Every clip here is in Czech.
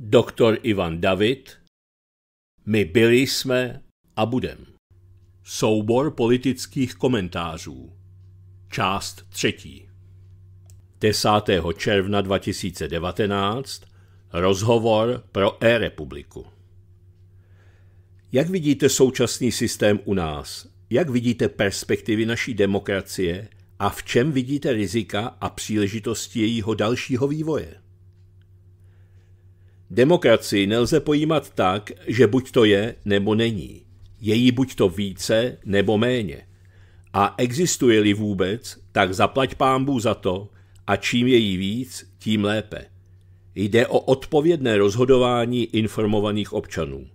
Doktor Ivan David, My byli jsme a budem. Soubor politických komentářů. Část třetí. 10. června 2019 Rozhovor pro e-republiku. Jak vidíte současný systém u nás? Jak vidíte perspektivy naší demokracie a v čem vidíte rizika a příležitosti jejího dalšího vývoje? Demokracii nelze pojímat tak, že buď to je, nebo není. Je jí buď to více, nebo méně. A existuje-li vůbec, tak zaplať pámbu za to, a čím je jí víc, tím lépe. Jde o odpovědné rozhodování informovaných občanů.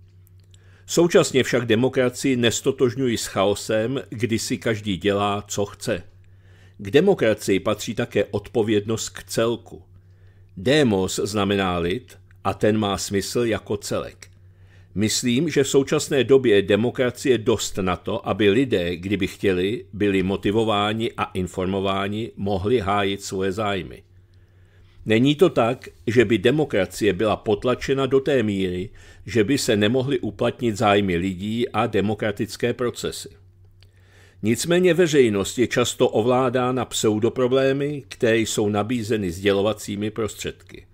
Současně však demokracii nestotožňuji s chaosem, kdy si každý dělá, co chce. K demokracii patří také odpovědnost k celku. Demos znamená lid – a ten má smysl jako celek. Myslím, že v současné době demokracie dost na to, aby lidé, kdyby chtěli, byli motivováni a informováni, mohli hájit svoje zájmy. Není to tak, že by demokracie byla potlačena do té míry, že by se nemohly uplatnit zájmy lidí a demokratické procesy. Nicméně veřejnost je často ovládána pseudoproblémy, které jsou nabízeny sdělovacími prostředky.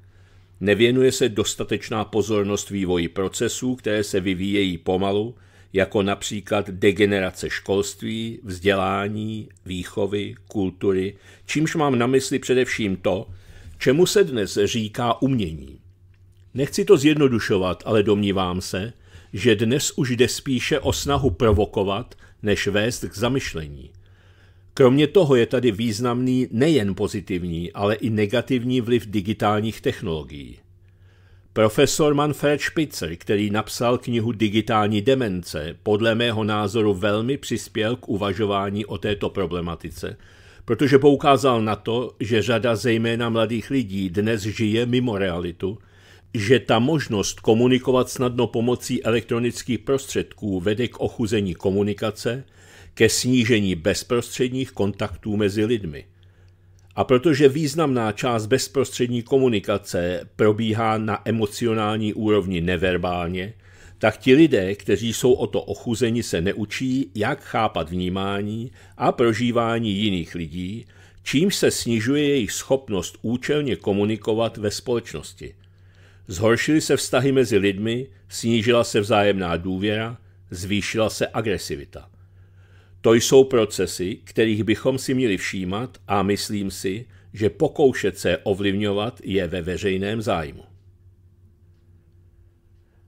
Nevěnuje se dostatečná pozornost vývoji procesů, které se vyvíjejí pomalu, jako například degenerace školství, vzdělání, výchovy, kultury, čímž mám na mysli především to, čemu se dnes říká umění. Nechci to zjednodušovat, ale domnívám se, že dnes už jde spíše o snahu provokovat, než vést k zamyšlení. Kromě toho je tady významný nejen pozitivní, ale i negativní vliv digitálních technologií. Profesor Manfred Spitzer, který napsal knihu Digitální demence, podle mého názoru velmi přispěl k uvažování o této problematice, protože poukázal na to, že řada zejména mladých lidí dnes žije mimo realitu, že ta možnost komunikovat snadno pomocí elektronických prostředků vede k ochuzení komunikace – ke snížení bezprostředních kontaktů mezi lidmi. A protože významná část bezprostřední komunikace probíhá na emocionální úrovni neverbálně, tak ti lidé, kteří jsou o to ochuzeni, se neučí, jak chápat vnímání a prožívání jiných lidí, čím se snižuje jejich schopnost účelně komunikovat ve společnosti. Zhoršily se vztahy mezi lidmi, snížila se vzájemná důvěra, zvýšila se agresivita. To jsou procesy, kterých bychom si měli všímat a myslím si, že pokoušet se ovlivňovat je ve veřejném zájmu.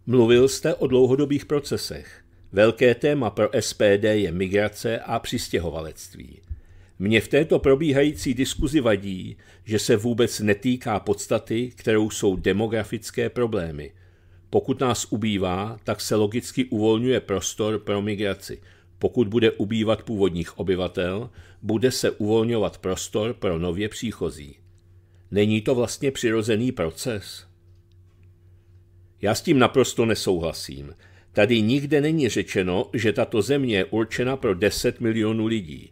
Mluvil jste o dlouhodobých procesech. Velké téma pro SPD je migrace a přistěhovalectví. Mně v této probíhající diskuzi vadí, že se vůbec netýká podstaty, kterou jsou demografické problémy. Pokud nás ubývá, tak se logicky uvolňuje prostor pro migraci – pokud bude ubývat původních obyvatel, bude se uvolňovat prostor pro nově příchozí. Není to vlastně přirozený proces? Já s tím naprosto nesouhlasím. Tady nikde není řečeno, že tato země je určena pro 10 milionů lidí.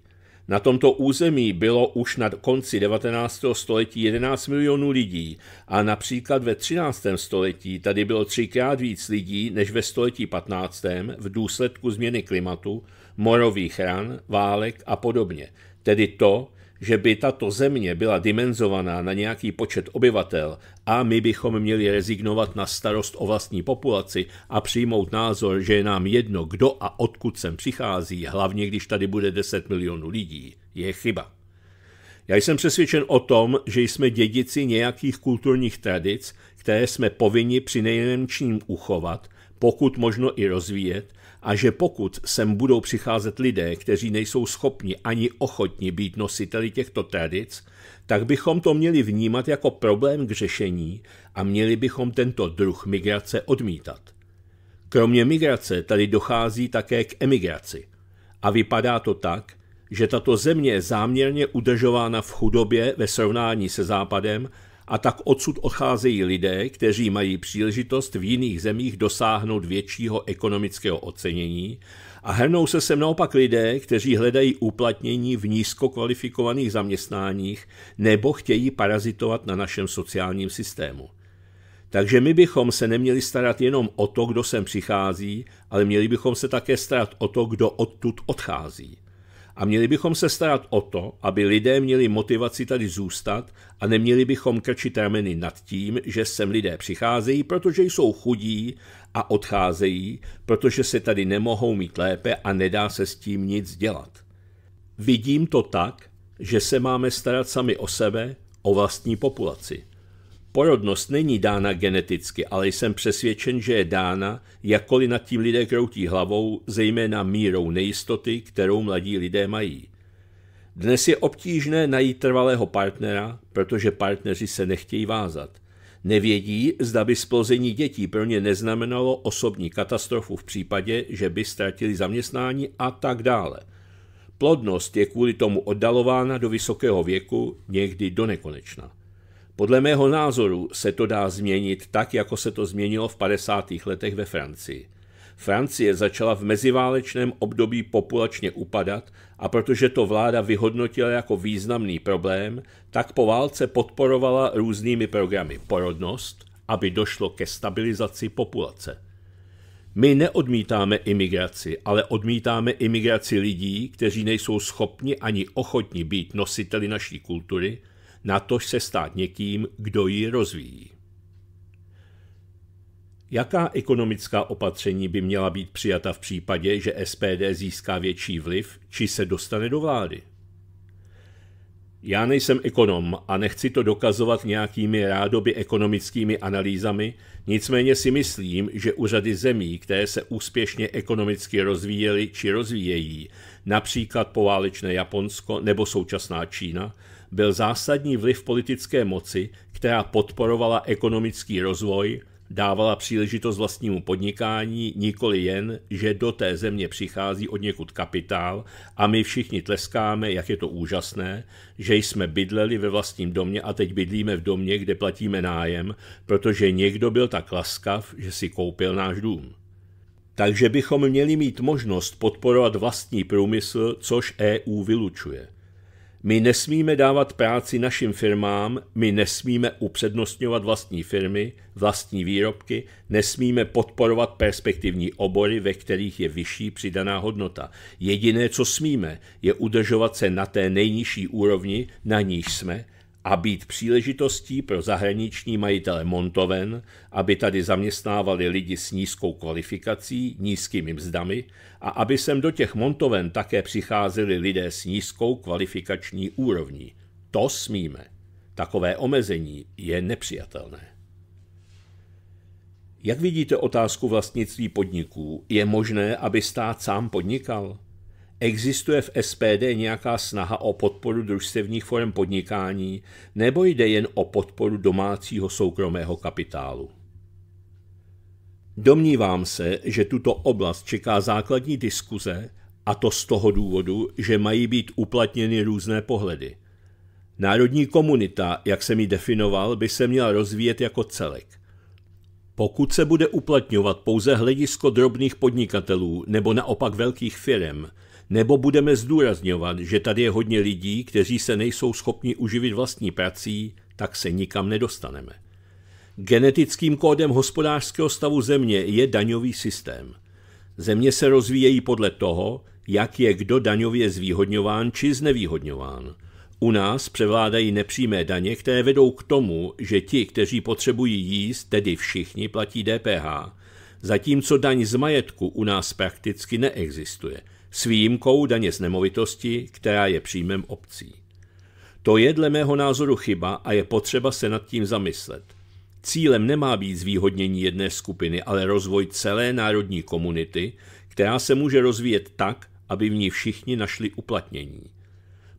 Na tomto území bylo už na konci 19. století 11 milionů lidí a například ve 13. století tady bylo třikrát víc lidí než ve století 15. v důsledku změny klimatu morových ran, válek a podobně. Tedy to, že by tato země byla dimenzovaná na nějaký počet obyvatel a my bychom měli rezignovat na starost o vlastní populaci a přijmout názor, že je nám jedno, kdo a odkud sem přichází, hlavně když tady bude 10 milionů lidí, je chyba. Já jsem přesvědčen o tom, že jsme dědici nějakých kulturních tradic, které jsme povinni při nejmenším uchovat, pokud možno i rozvíjet, a že pokud sem budou přicházet lidé, kteří nejsou schopni ani ochotni být nositeli těchto tradic, tak bychom to měli vnímat jako problém k řešení a měli bychom tento druh migrace odmítat. Kromě migrace tady dochází také k emigraci. A vypadá to tak, že tato země je záměrně udržována v chudobě ve srovnání se Západem a tak odsud odcházejí lidé, kteří mají příležitost v jiných zemích dosáhnout většího ekonomického ocenění a hrnou se sem naopak lidé, kteří hledají uplatnění v nízkokvalifikovaných zaměstnáních nebo chtějí parazitovat na našem sociálním systému. Takže my bychom se neměli starat jenom o to, kdo sem přichází, ale měli bychom se také starat o to, kdo odtud odchází. A měli bychom se starat o to, aby lidé měli motivaci tady zůstat a neměli bychom krčit rameny nad tím, že sem lidé přicházejí, protože jsou chudí a odcházejí, protože se tady nemohou mít lépe a nedá se s tím nic dělat. Vidím to tak, že se máme starat sami o sebe, o vlastní populaci. Porodnost není dána geneticky, ale jsem přesvědčen, že je dána, jakkoliv nad tím lidé kroutí hlavou, zejména mírou nejistoty, kterou mladí lidé mají. Dnes je obtížné najít trvalého partnera, protože partneři se nechtějí vázat. Nevědí, zda by splození dětí pro ně neznamenalo osobní katastrofu v případě, že by ztratili zaměstnání a tak dále. Plodnost je kvůli tomu oddalována do vysokého věku, někdy do nekonečna. Podle mého názoru se to dá změnit tak, jako se to změnilo v 50. letech ve Francii. Francie začala v meziválečném období populačně upadat a protože to vláda vyhodnotila jako významný problém, tak po válce podporovala různými programy porodnost, aby došlo ke stabilizaci populace. My neodmítáme imigraci, ale odmítáme imigraci lidí, kteří nejsou schopni ani ochotni být nositeli naší kultury – na tož se stát někým, kdo ji rozvíjí. Jaká ekonomická opatření by měla být přijata v případě, že SPD získá větší vliv či se dostane do vlády? Já nejsem ekonom a nechci to dokazovat nějakými rádoby ekonomickými analýzami, nicméně si myslím, že u řady zemí, které se úspěšně ekonomicky rozvíjely či rozvíjejí, například poválečné Japonsko nebo současná Čína, byl zásadní vliv politické moci, která podporovala ekonomický rozvoj, dávala příležitost vlastnímu podnikání, nikoli jen, že do té země přichází od někud kapitál a my všichni tleskáme, jak je to úžasné, že jsme bydleli ve vlastním domě a teď bydlíme v domě, kde platíme nájem, protože někdo byl tak laskav, že si koupil náš dům. Takže bychom měli mít možnost podporovat vlastní průmysl, což EU vylučuje – my nesmíme dávat práci našim firmám, my nesmíme upřednostňovat vlastní firmy, vlastní výrobky, nesmíme podporovat perspektivní obory, ve kterých je vyšší přidaná hodnota. Jediné, co smíme, je udržovat se na té nejnižší úrovni, na níž jsme, a být příležitostí pro zahraniční majitele montoven, aby tady zaměstnávali lidi s nízkou kvalifikací, nízkými mzdami a aby sem do těch montoven také přicházeli lidé s nízkou kvalifikační úrovní. To smíme. Takové omezení je nepřijatelné. Jak vidíte otázku vlastnictví podniků, je možné, aby stát sám podnikal? Existuje v SPD nějaká snaha o podporu družstevních forem podnikání nebo jde jen o podporu domácího soukromého kapitálu? Domnívám se, že tuto oblast čeká základní diskuze, a to z toho důvodu, že mají být uplatněny různé pohledy. Národní komunita, jak jsem ji definoval, by se měla rozvíjet jako celek. Pokud se bude uplatňovat pouze hledisko drobných podnikatelů nebo naopak velkých firm, nebo budeme zdůrazňovat, že tady je hodně lidí, kteří se nejsou schopni uživit vlastní prací, tak se nikam nedostaneme. Genetickým kódem hospodářského stavu země je daňový systém. Země se rozvíjejí podle toho, jak je kdo daňově zvýhodňován či znevýhodňován. U nás převládají nepřímé daně, které vedou k tomu, že ti, kteří potřebují jíst, tedy všichni, platí DPH, zatímco daň z majetku u nás prakticky neexistuje – s výjimkou daně z nemovitosti, která je příjmem obcí. To je dle mého názoru chyba a je potřeba se nad tím zamyslet. Cílem nemá být zvýhodnění jedné skupiny, ale rozvoj celé národní komunity, která se může rozvíjet tak, aby v ní všichni našli uplatnění.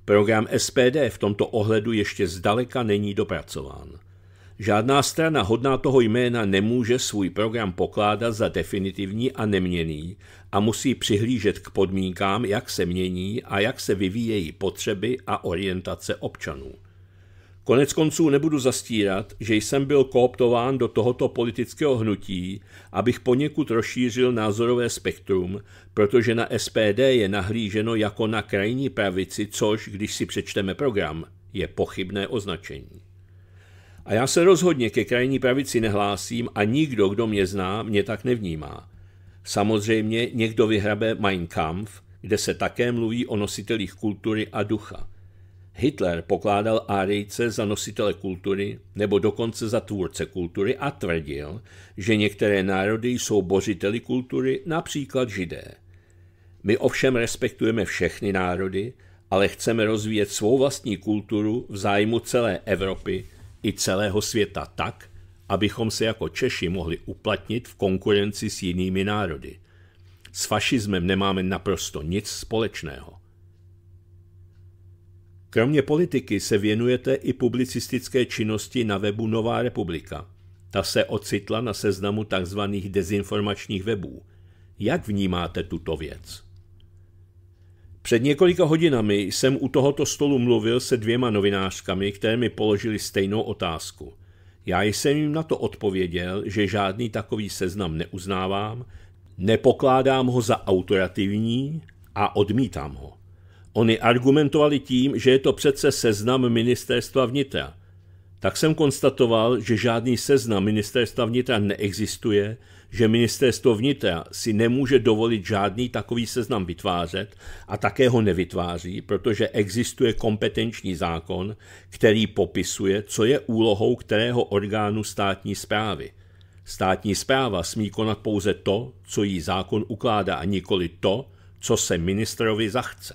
Program SPD v tomto ohledu ještě zdaleka není dopracován. Žádná strana hodná toho jména nemůže svůj program pokládat za definitivní a neměný a musí přihlížet k podmínkám, jak se mění a jak se vyvíjejí potřeby a orientace občanů. Konec konců nebudu zastírat, že jsem byl kooptován do tohoto politického hnutí, abych poněkud rozšířil názorové spektrum, protože na SPD je nahlíženo jako na krajní pravici, což, když si přečteme program, je pochybné označení. A já se rozhodně ke krajní pravici nehlásím a nikdo, kdo mě zná, mě tak nevnímá. Samozřejmě někdo vyhrabe Mein Kampf, kde se také mluví o nositelích kultury a ducha. Hitler pokládal Árijce za nositele kultury nebo dokonce za tvůrce kultury a tvrdil, že některé národy jsou bořiteli kultury, například židé. My ovšem respektujeme všechny národy, ale chceme rozvíjet svou vlastní kulturu v zájmu celé Evropy i celého světa tak, abychom se jako Češi mohli uplatnit v konkurenci s jinými národy. S fašismem nemáme naprosto nic společného. Kromě politiky se věnujete i publicistické činnosti na webu Nová republika. Ta se ocitla na seznamu tzv. dezinformačních webů. Jak vnímáte tuto věc? Před několika hodinami jsem u tohoto stolu mluvil se dvěma novinářkami, které mi položili stejnou otázku. Já jsem jim na to odpověděl, že žádný takový seznam neuznávám, nepokládám ho za autorativní a odmítám ho. Oni argumentovali tím, že je to přece seznam ministerstva vnitra. Tak jsem konstatoval, že žádný seznam ministerstva vnitra neexistuje, že ministerstvo vnitra si nemůže dovolit žádný takový seznam vytvářet a také ho nevytváří, protože existuje kompetenční zákon, který popisuje, co je úlohou kterého orgánu státní zprávy. Státní zpráva smí konat pouze to, co jí zákon ukládá a nikoli to, co se ministrovi zachce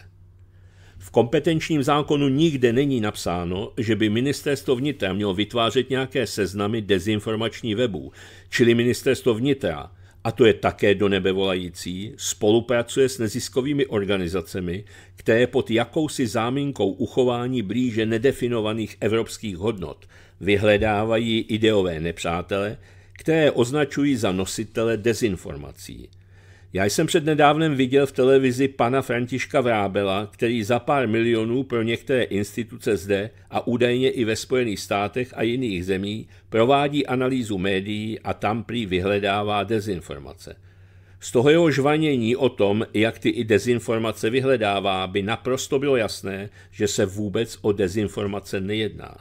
kompetenčním zákonu nikde není napsáno, že by ministerstvo vnitra mělo vytvářet nějaké seznamy dezinformační webů, čili ministerstvo vnitra, a to je také do nebe volající, spolupracuje s neziskovými organizacemi, které pod jakousi záminkou uchování blíže nedefinovaných evropských hodnot vyhledávají ideové nepřátele, které označují za nositele dezinformací. Já jsem před nedávnem viděl v televizi pana Františka Vrábela, který za pár milionů pro některé instituce zde a údajně i ve Spojených státech a jiných zemí provádí analýzu médií a tam prý vyhledává dezinformace. Z toho jeho žvanění o tom, jak ty i dezinformace vyhledává, by naprosto bylo jasné, že se vůbec o dezinformace nejedná.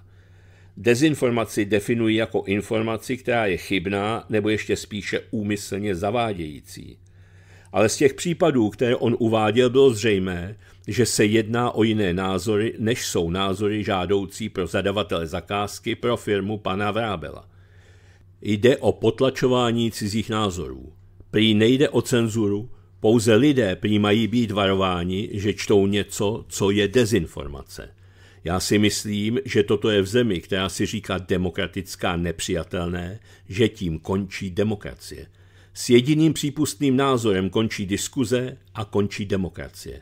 Dezinformaci definují jako informaci, která je chybná nebo ještě spíše úmyslně zavádějící ale z těch případů, které on uváděl, bylo zřejmé, že se jedná o jiné názory, než jsou názory žádoucí pro zadavatele zakázky pro firmu pana Vrábela. Jde o potlačování cizích názorů. Prý nejde o cenzuru, pouze lidé prý mají být varováni, že čtou něco, co je dezinformace. Já si myslím, že toto je v zemi, která si říká demokratická nepřijatelné, že tím končí demokracie – s jediným přípustným názorem končí diskuze a končí demokracie.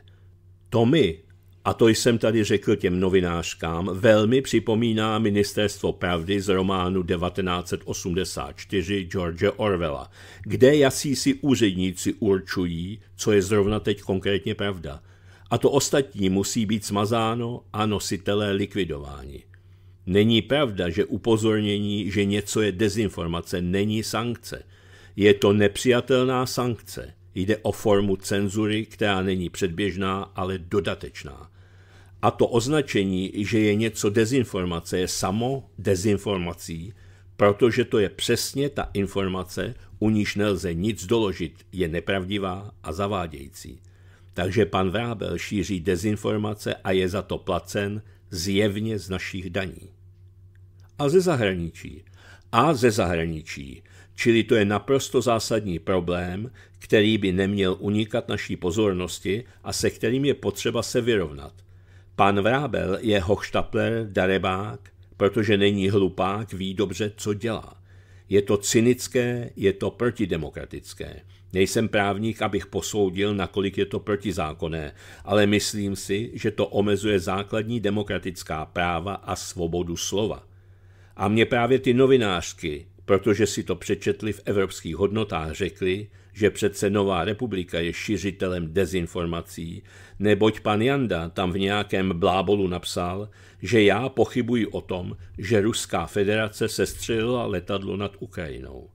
To my, a to jsem tady řekl těm novinářkám, velmi připomíná Ministerstvo pravdy z románu 1984 George Orwella, kde jasí si úředníci určují, co je zrovna teď konkrétně pravda. A to ostatní musí být smazáno a nositelé likvidováni. Není pravda, že upozornění, že něco je dezinformace, není sankce – je to nepřijatelná sankce. Jde o formu cenzury, která není předběžná, ale dodatečná. A to označení, že je něco dezinformace, je samo dezinformací, protože to je přesně ta informace, u níž nelze nic doložit, je nepravdivá a zavádějící. Takže pan Vrábel šíří dezinformace a je za to placen zjevně z našich daní. A ze zahraničí. A ze zahraničí. Čili to je naprosto zásadní problém, který by neměl unikat naší pozornosti a se kterým je potřeba se vyrovnat. Pan Vrábel je hochštapler, darebák, protože není hlupák, ví dobře, co dělá. Je to cynické, je to protidemokratické. Nejsem právník, abych posoudil, nakolik je to protizákonné, ale myslím si, že to omezuje základní demokratická práva a svobodu slova. A mě právě ty novinářky, protože si to přečetli v evropských hodnotách, řekli, že přece Nová republika je šiřitelem dezinformací, neboť pan Janda tam v nějakém blábolu napsal, že já pochybuji o tom, že Ruská federace sestřelila letadlo nad Ukrajinou.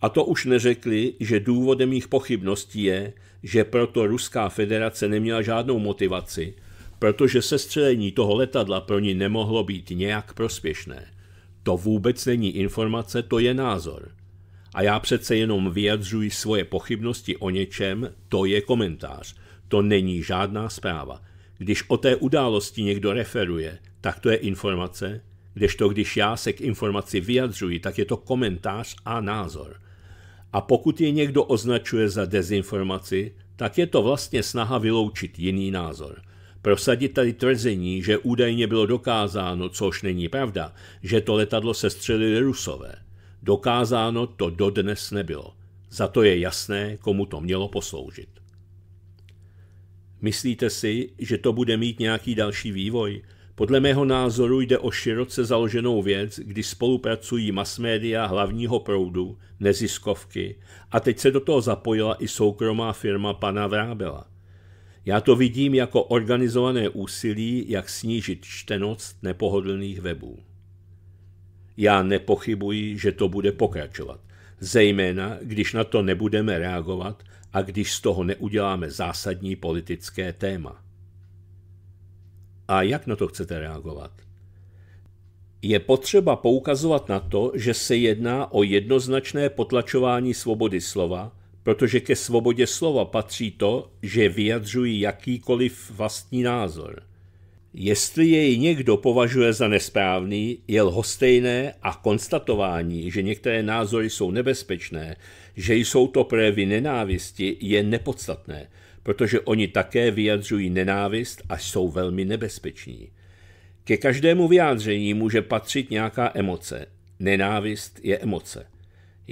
A to už neřekli, že důvodem jejich pochybností je, že proto Ruská federace neměla žádnou motivaci, protože sestřelení toho letadla pro ní nemohlo být nějak prospěšné – to vůbec není informace, to je názor. A já přece jenom vyjadřuji svoje pochybnosti o něčem, to je komentář. To není žádná zpráva. Když o té události někdo referuje, tak to je informace, kdežto když já se k informaci vyjadřuji, tak je to komentář a názor. A pokud je někdo označuje za dezinformaci, tak je to vlastně snaha vyloučit jiný názor. Prosadit tady tvrzení, že údajně bylo dokázáno, což není pravda, že to letadlo se střelili Rusové. Dokázáno to dodnes nebylo. Za to je jasné, komu to mělo posloužit. Myslíte si, že to bude mít nějaký další vývoj? Podle mého názoru jde o široce založenou věc, kdy spolupracují masmédia hlavního proudu, neziskovky a teď se do toho zapojila i soukromá firma pana Vrábela. Já to vidím jako organizované úsilí, jak snížit čtenost nepohodlných webů. Já nepochybuji, že to bude pokračovat, zejména když na to nebudeme reagovat a když z toho neuděláme zásadní politické téma. A jak na to chcete reagovat? Je potřeba poukazovat na to, že se jedná o jednoznačné potlačování svobody slova protože ke svobodě slova patří to, že vyjadřují jakýkoliv vlastní názor. Jestli jej někdo považuje za nesprávný, je lhostejné a konstatování, že některé názory jsou nebezpečné, že jsou to projevy nenávisti, je nepodstatné, protože oni také vyjadřují nenávist a jsou velmi nebezpeční. Ke každému vyjádření může patřit nějaká emoce. Nenávist je emoce.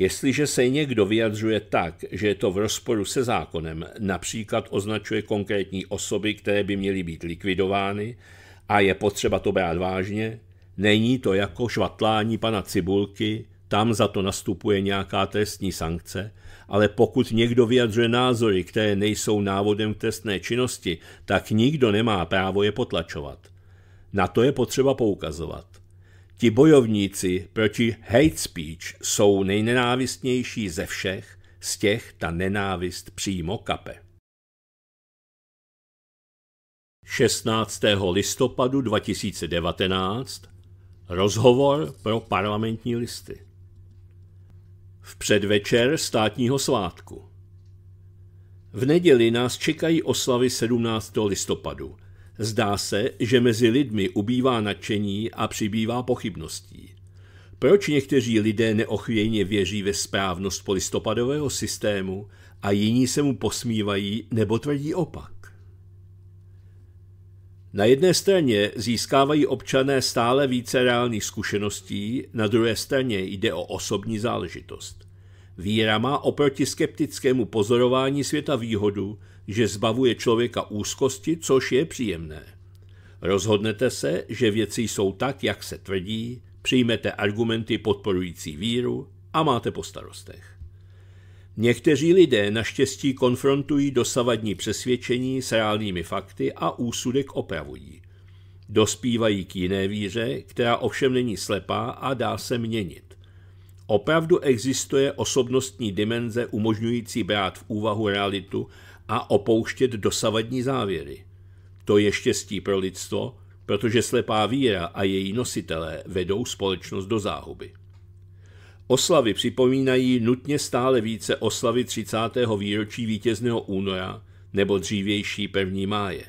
Jestliže se někdo vyjadřuje tak, že je to v rozporu se zákonem, například označuje konkrétní osoby, které by měly být likvidovány, a je potřeba to brát vážně, není to jako švatlání pana Cibulky, tam za to nastupuje nějaká trestní sankce, ale pokud někdo vyjadřuje názory, které nejsou návodem k trestné činnosti, tak nikdo nemá právo je potlačovat. Na to je potřeba poukazovat. Ti bojovníci proti hate speech jsou nejnenávistnější ze všech, z těch ta nenávist přímo kape. 16. listopadu 2019 Rozhovor pro parlamentní listy V předvečer státního svátku V neděli nás čekají oslavy 17. listopadu – Zdá se, že mezi lidmi ubývá nadšení a přibývá pochybností. Proč někteří lidé neochvějně věří ve správnost polistopadového systému a jiní se mu posmívají nebo tvrdí opak? Na jedné straně získávají občané stále více reálných zkušeností, na druhé straně jde o osobní záležitost. Víra má oproti skeptickému pozorování světa výhodu, že zbavuje člověka úzkosti, což je příjemné. Rozhodnete se, že věci jsou tak, jak se tvrdí, přijmete argumenty podporující víru a máte po starostech. Někteří lidé naštěstí konfrontují dosavadní přesvědčení s reálnými fakty a úsudek opravují. Dospívají k jiné víře, která ovšem není slepá a dá se měnit. Opravdu existuje osobnostní dimenze umožňující brát v úvahu realitu a opouštět dosavadní závěry. To je štěstí pro lidstvo, protože slepá víra a její nositelé vedou společnost do záhuby. Oslavy připomínají nutně stále více oslavy 30. výročí vítězného února nebo dřívější 1. máje.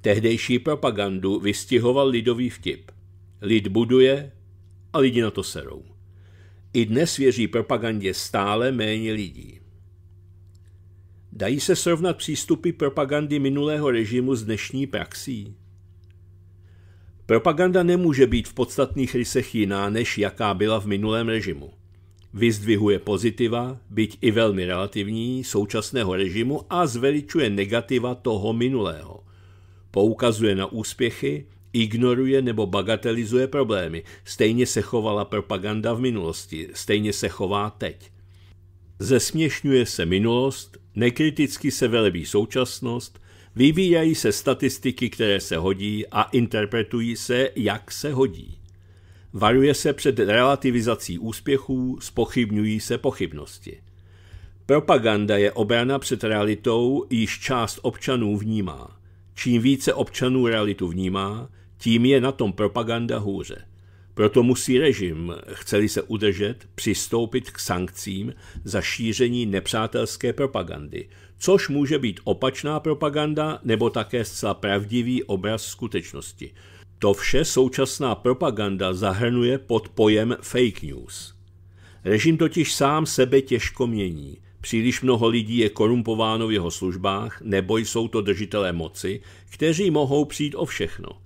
Tehdejší propagandu vystihoval lidový vtip. Lid buduje a lidi na to serou. I dnes věří propagandě stále méně lidí. Dají se srovnat přístupy propagandy minulého režimu s dnešní praxí? Propaganda nemůže být v podstatných rysech jiná, než jaká byla v minulém režimu. Vyzdvihuje pozitiva, byť i velmi relativní, současného režimu a zveličuje negativa toho minulého. Poukazuje na úspěchy, ignoruje nebo bagatelizuje problémy. Stejně se chovala propaganda v minulosti, stejně se chová teď. Zesměšňuje se minulost, Nekriticky se velebí současnost, vyvíjají se statistiky, které se hodí a interpretují se, jak se hodí. Varuje se před relativizací úspěchů, spochybňují se pochybnosti. Propaganda je obrana před realitou, již část občanů vnímá. Čím více občanů realitu vnímá, tím je na tom propaganda hůře. Proto musí režim, chceli se udržet, přistoupit k sankcím za šíření nepřátelské propagandy, což může být opačná propaganda nebo také zcela pravdivý obraz skutečnosti. To vše současná propaganda zahrnuje pod pojem fake news. Režim totiž sám sebe těžko mění. Příliš mnoho lidí je korumpováno v jeho službách, nebo jsou to držitelé moci, kteří mohou přijít o všechno –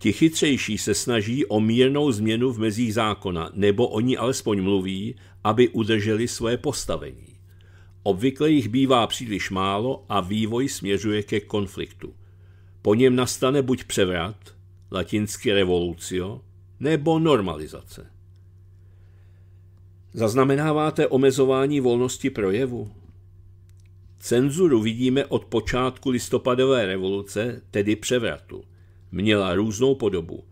Ti chytřejší se snaží o mírnou změnu v mezích zákona, nebo oni alespoň mluví, aby udrželi své postavení. Obvykle jich bývá příliš málo a vývoj směřuje ke konfliktu. Po něm nastane buď převrat, latinsky revolucio, nebo normalizace. Zaznamenáváte omezování volnosti projevu? Cenzuru vidíme od počátku listopadové revoluce, tedy převratu – měla různou podobu.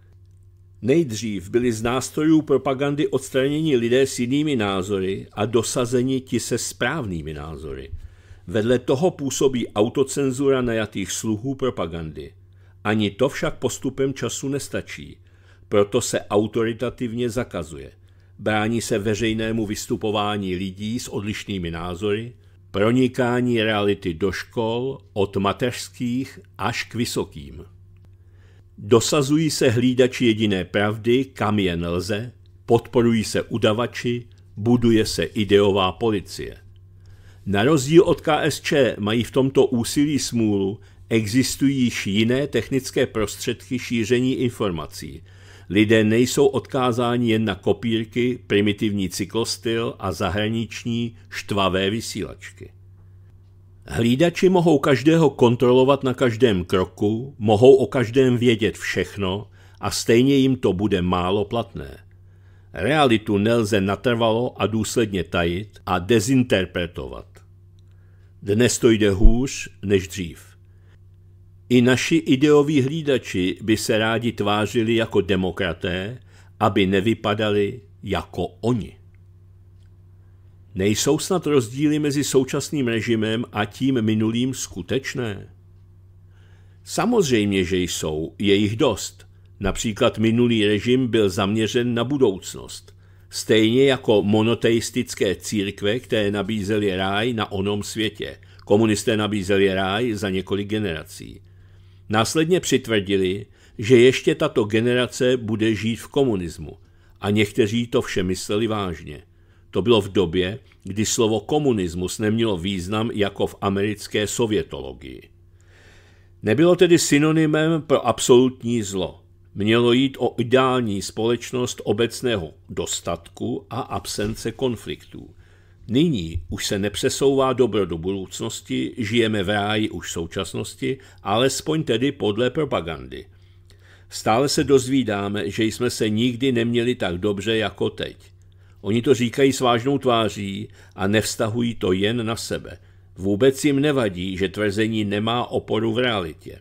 Nejdřív byli z nástrojů propagandy odstraněni lidé s jinými názory a dosazeni ti se správnými názory. Vedle toho působí autocenzura najatých sluhů propagandy. Ani to však postupem času nestačí, proto se autoritativně zakazuje. Brání se veřejnému vystupování lidí s odlišnými názory, pronikání reality do škol od mateřských až k vysokým. Dosazují se hlídači jediné pravdy, kam jen lze, podporují se udavači, buduje se ideová policie. Na rozdíl od KSČ mají v tomto úsilí smůlu, existují již jiné technické prostředky šíření informací. Lidé nejsou odkázáni jen na kopírky, primitivní cyklostyl a zahraniční štvavé vysílačky. Hlídači mohou každého kontrolovat na každém kroku, mohou o každém vědět všechno a stejně jim to bude málo platné. Realitu nelze natrvalo a důsledně tajit a dezinterpretovat. Dnes to jde hůř než dřív. I naši ideoví hlídači by se rádi tvářili jako demokraté, aby nevypadali jako oni. Nejsou snad rozdíly mezi současným režimem a tím minulým skutečné? Samozřejmě, že jsou, je jich dost. Například minulý režim byl zaměřen na budoucnost. Stejně jako monoteistické církve, které nabízely ráj na onom světě. Komunisté nabízeli ráj za několik generací. Následně přitvrdili, že ještě tato generace bude žít v komunismu. A někteří to vše mysleli vážně. To bylo v době, kdy slovo komunismus nemělo význam jako v americké sovětologii. Nebylo tedy synonymem pro absolutní zlo. Mělo jít o ideální společnost obecného dostatku a absence konfliktů. Nyní už se nepřesouvá dobro do budoucnosti, žijeme v ráji už v současnosti, alespoň tedy podle propagandy. Stále se dozvídáme, že jsme se nikdy neměli tak dobře jako teď. Oni to říkají s vážnou tváří a nevztahují to jen na sebe. Vůbec jim nevadí, že tvrzení nemá oporu v realitě.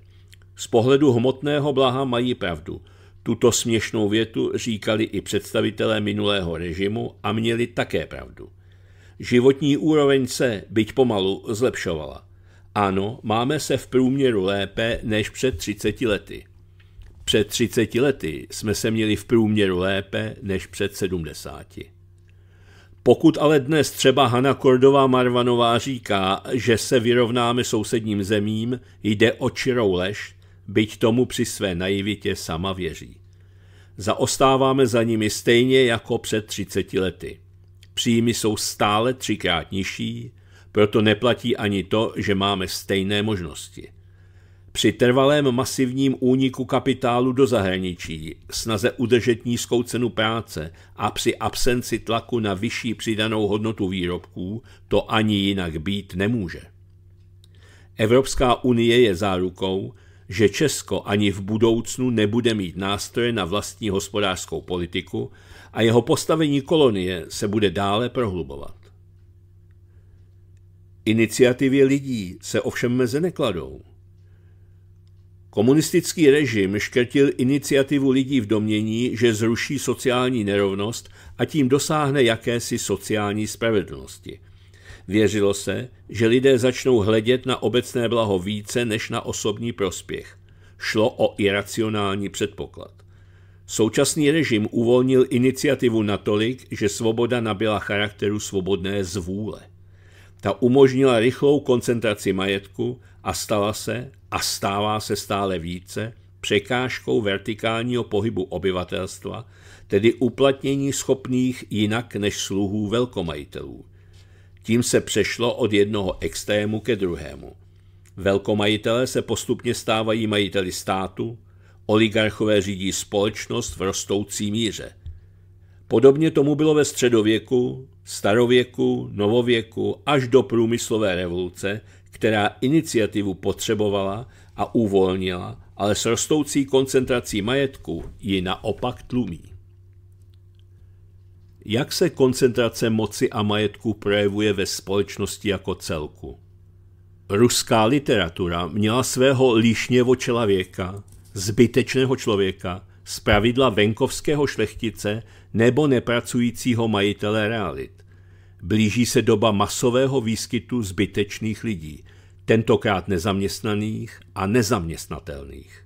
Z pohledu hmotného blaha mají pravdu. Tuto směšnou větu říkali i představitelé minulého režimu a měli také pravdu. Životní úroveň se, byť pomalu, zlepšovala. Ano, máme se v průměru lépe než před 30 lety. Před 30 lety jsme se měli v průměru lépe než před 70. Pokud ale dnes třeba Hanna Kordová Marvanová říká, že se vyrovnáme sousedním zemím, jde o čirou lež, byť tomu při své naivitě sama věří. Zaostáváme za nimi stejně jako před 30 lety. Příjmy jsou stále třikrát nižší, proto neplatí ani to, že máme stejné možnosti. Při trvalém masivním úniku kapitálu do zahraničí, snaze udržet nízkou cenu práce a při absenci tlaku na vyšší přidanou hodnotu výrobků to ani jinak být nemůže. Evropská unie je zárukou, že Česko ani v budoucnu nebude mít nástroje na vlastní hospodářskou politiku a jeho postavení kolonie se bude dále prohlubovat. Iniciativy lidí se ovšem meze nekladou – Komunistický režim škrtil iniciativu lidí v domění, že zruší sociální nerovnost a tím dosáhne jakési sociální spravedlnosti. Věřilo se, že lidé začnou hledět na obecné blaho více než na osobní prospěch. Šlo o iracionální předpoklad. Současný režim uvolnil iniciativu natolik, že svoboda nabyla charakteru svobodné zvůle. Ta umožnila rychlou koncentraci majetku a stala se, a stává se stále více překážkou vertikálního pohybu obyvatelstva, tedy uplatnění schopných jinak než sluhů velkomajitelů. Tím se přešlo od jednoho extrému ke druhému. Velkomajitelé se postupně stávají majiteli státu, oligarchové řídí společnost v rostoucí míře – Podobně tomu bylo ve středověku, starověku, novověku až do průmyslové revoluce, která iniciativu potřebovala a uvolnila, ale s rostoucí koncentrací majetku ji naopak tlumí. Jak se koncentrace moci a majetku projevuje ve společnosti jako celku? Ruská literatura měla svého líšně vočela věka, zbytečného člověka, z pravidla venkovského šlechtice nebo nepracujícího majitele realit. Blíží se doba masového výskytu zbytečných lidí, tentokrát nezaměstnaných a nezaměstnatelných.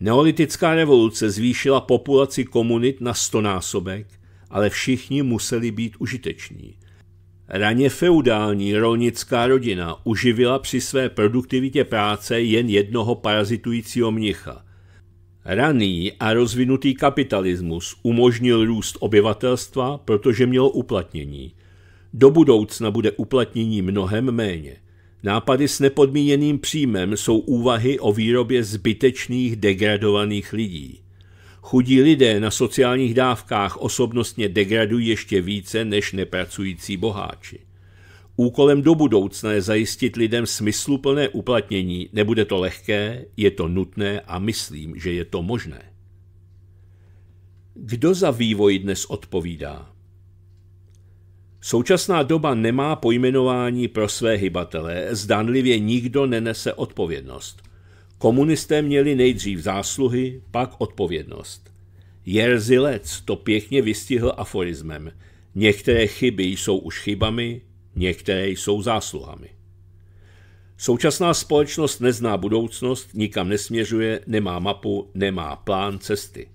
Neolitická revoluce zvýšila populaci komunit na stonásobek, ale všichni museli být užiteční. Raně feudální rolnická rodina uživila při své produktivitě práce jen jednoho parazitujícího mnicha – Raný a rozvinutý kapitalismus umožnil růst obyvatelstva, protože mělo uplatnění. Do budoucna bude uplatnění mnohem méně. Nápady s nepodmíněným příjmem jsou úvahy o výrobě zbytečných degradovaných lidí. Chudí lidé na sociálních dávkách osobnostně degradují ještě více než nepracující boháči. Úkolem do budoucna je zajistit lidem smysluplné uplatnění. Nebude to lehké, je to nutné a myslím, že je to možné. Kdo za vývoj dnes odpovídá? Současná doba nemá pojmenování pro své hybatele, zdánlivě nikdo nenese odpovědnost. Komunisté měli nejdřív zásluhy, pak odpovědnost. Jerzy Lec to pěkně vystihl aforismem. Některé chyby jsou už chybami, Některé jsou zásluhami. Současná společnost nezná budoucnost, nikam nesměřuje, nemá mapu, nemá plán cesty.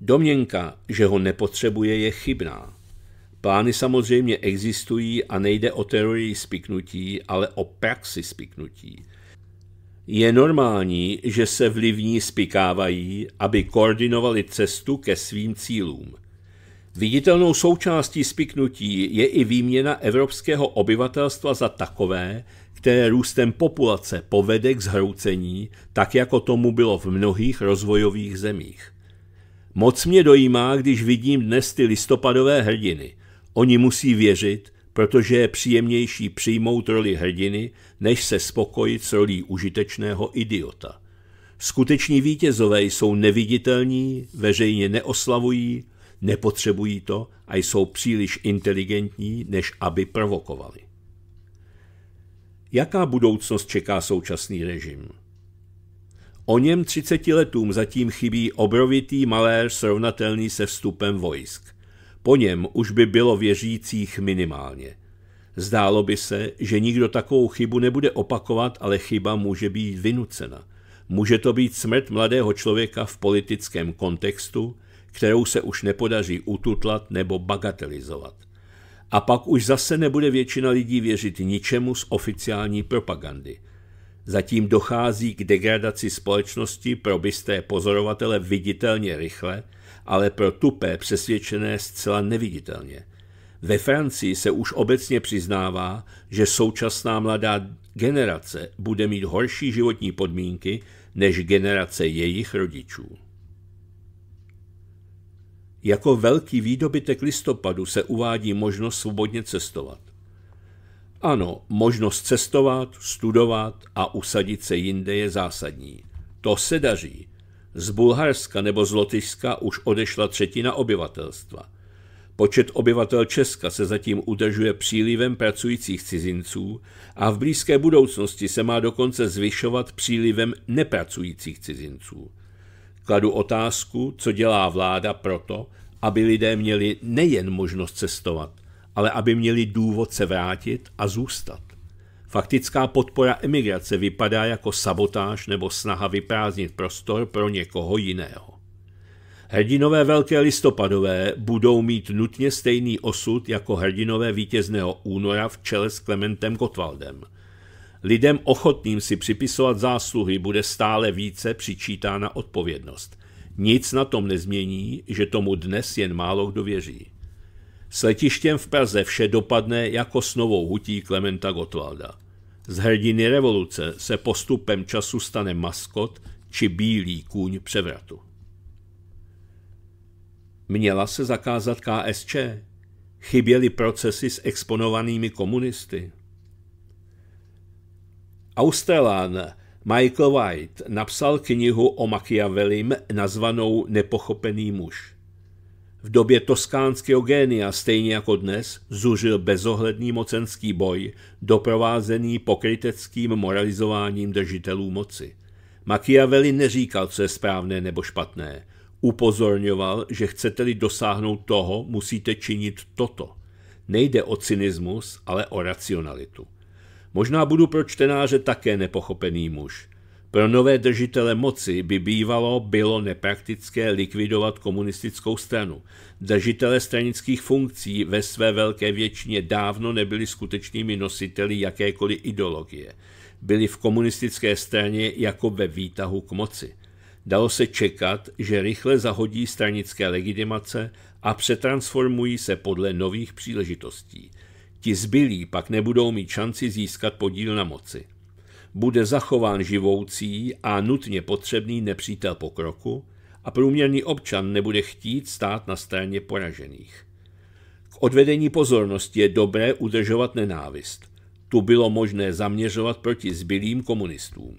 Domněnka, že ho nepotřebuje, je chybná. Plány samozřejmě existují a nejde o teorii spiknutí, ale o praxi spiknutí. Je normální, že se vlivní spikávají, aby koordinovali cestu ke svým cílům – Viditelnou součástí spiknutí je i výměna evropského obyvatelstva za takové, které růstem populace povede k zhroucení, tak jako tomu bylo v mnohých rozvojových zemích. Moc mě dojímá, když vidím dnes ty listopadové hrdiny. Oni musí věřit, protože je příjemnější přijmout roli hrdiny, než se spokojit s rolí užitečného idiota. Skuteční vítězové jsou neviditelní, veřejně neoslavují, nepotřebují to a jsou příliš inteligentní, než aby provokovali. Jaká budoucnost čeká současný režim? O něm 30 letům zatím chybí obrovitý malér srovnatelný se vstupem vojsk. Po něm už by bylo věřících minimálně. Zdálo by se, že nikdo takovou chybu nebude opakovat, ale chyba může být vynucena. Může to být smrt mladého člověka v politickém kontextu, kterou se už nepodaří ututlat nebo bagatelizovat. A pak už zase nebude většina lidí věřit ničemu z oficiální propagandy. Zatím dochází k degradaci společnosti pro bysté pozorovatele viditelně rychle, ale pro tupé přesvědčené zcela neviditelně. Ve Francii se už obecně přiznává, že současná mladá generace bude mít horší životní podmínky než generace jejich rodičů. Jako velký výdobytek listopadu se uvádí možnost svobodně cestovat. Ano, možnost cestovat, studovat a usadit se jinde je zásadní. To se daří. Z Bulharska nebo z Lotyšska už odešla třetina obyvatelstva. Počet obyvatel Česka se zatím udržuje přílivem pracujících cizinců a v blízké budoucnosti se má dokonce zvyšovat přílivem nepracujících cizinců. Kladu otázku, co dělá vláda proto, aby lidé měli nejen možnost cestovat, ale aby měli důvod se vrátit a zůstat. Faktická podpora emigrace vypadá jako sabotáž nebo snaha vyprázdnit prostor pro někoho jiného. Hrdinové Velké listopadové budou mít nutně stejný osud jako hrdinové vítězného února v čele s Klementem Gottwaldem – Lidem ochotným si připisovat zásluhy bude stále více přičítána odpovědnost. Nic na tom nezmění, že tomu dnes jen málo kdo věří. S letištěm v Praze vše dopadne jako s novou hutí Klementa Gottwalda. Z hrdiny revoluce se postupem času stane maskot či bílý kůň převratu. Měla se zakázat KSČ? Chyběly procesy s exponovanými komunisty? Austelán Michael White napsal knihu o Machiavellim nazvanou Nepochopený muž. V době toskánského génia, stejně jako dnes, zužil bezohledný mocenský boj, doprovázený pokryteckým moralizováním držitelů moci. Machiavelli neříkal, co je správné nebo špatné. Upozorňoval, že chcete-li dosáhnout toho, musíte činit toto. Nejde o cynismus, ale o racionalitu. Možná budu pro čtenáře také nepochopený muž. Pro nové držitele moci by bývalo bylo nepraktické likvidovat komunistickou stranu. Držitele stranických funkcí ve své velké většině dávno nebyli skutečnými nositeli jakékoliv ideologie. Byli v komunistické straně jako ve výtahu k moci. Dalo se čekat, že rychle zahodí stranické legitimace a přetransformují se podle nových příležitostí – Ti zbylí pak nebudou mít šanci získat podíl na moci. Bude zachován živoucí a nutně potřebný nepřítel pokroku a průměrný občan nebude chtít stát na straně poražených. K odvedení pozornosti je dobré udržovat nenávist. Tu bylo možné zaměřovat proti zbylým komunistům.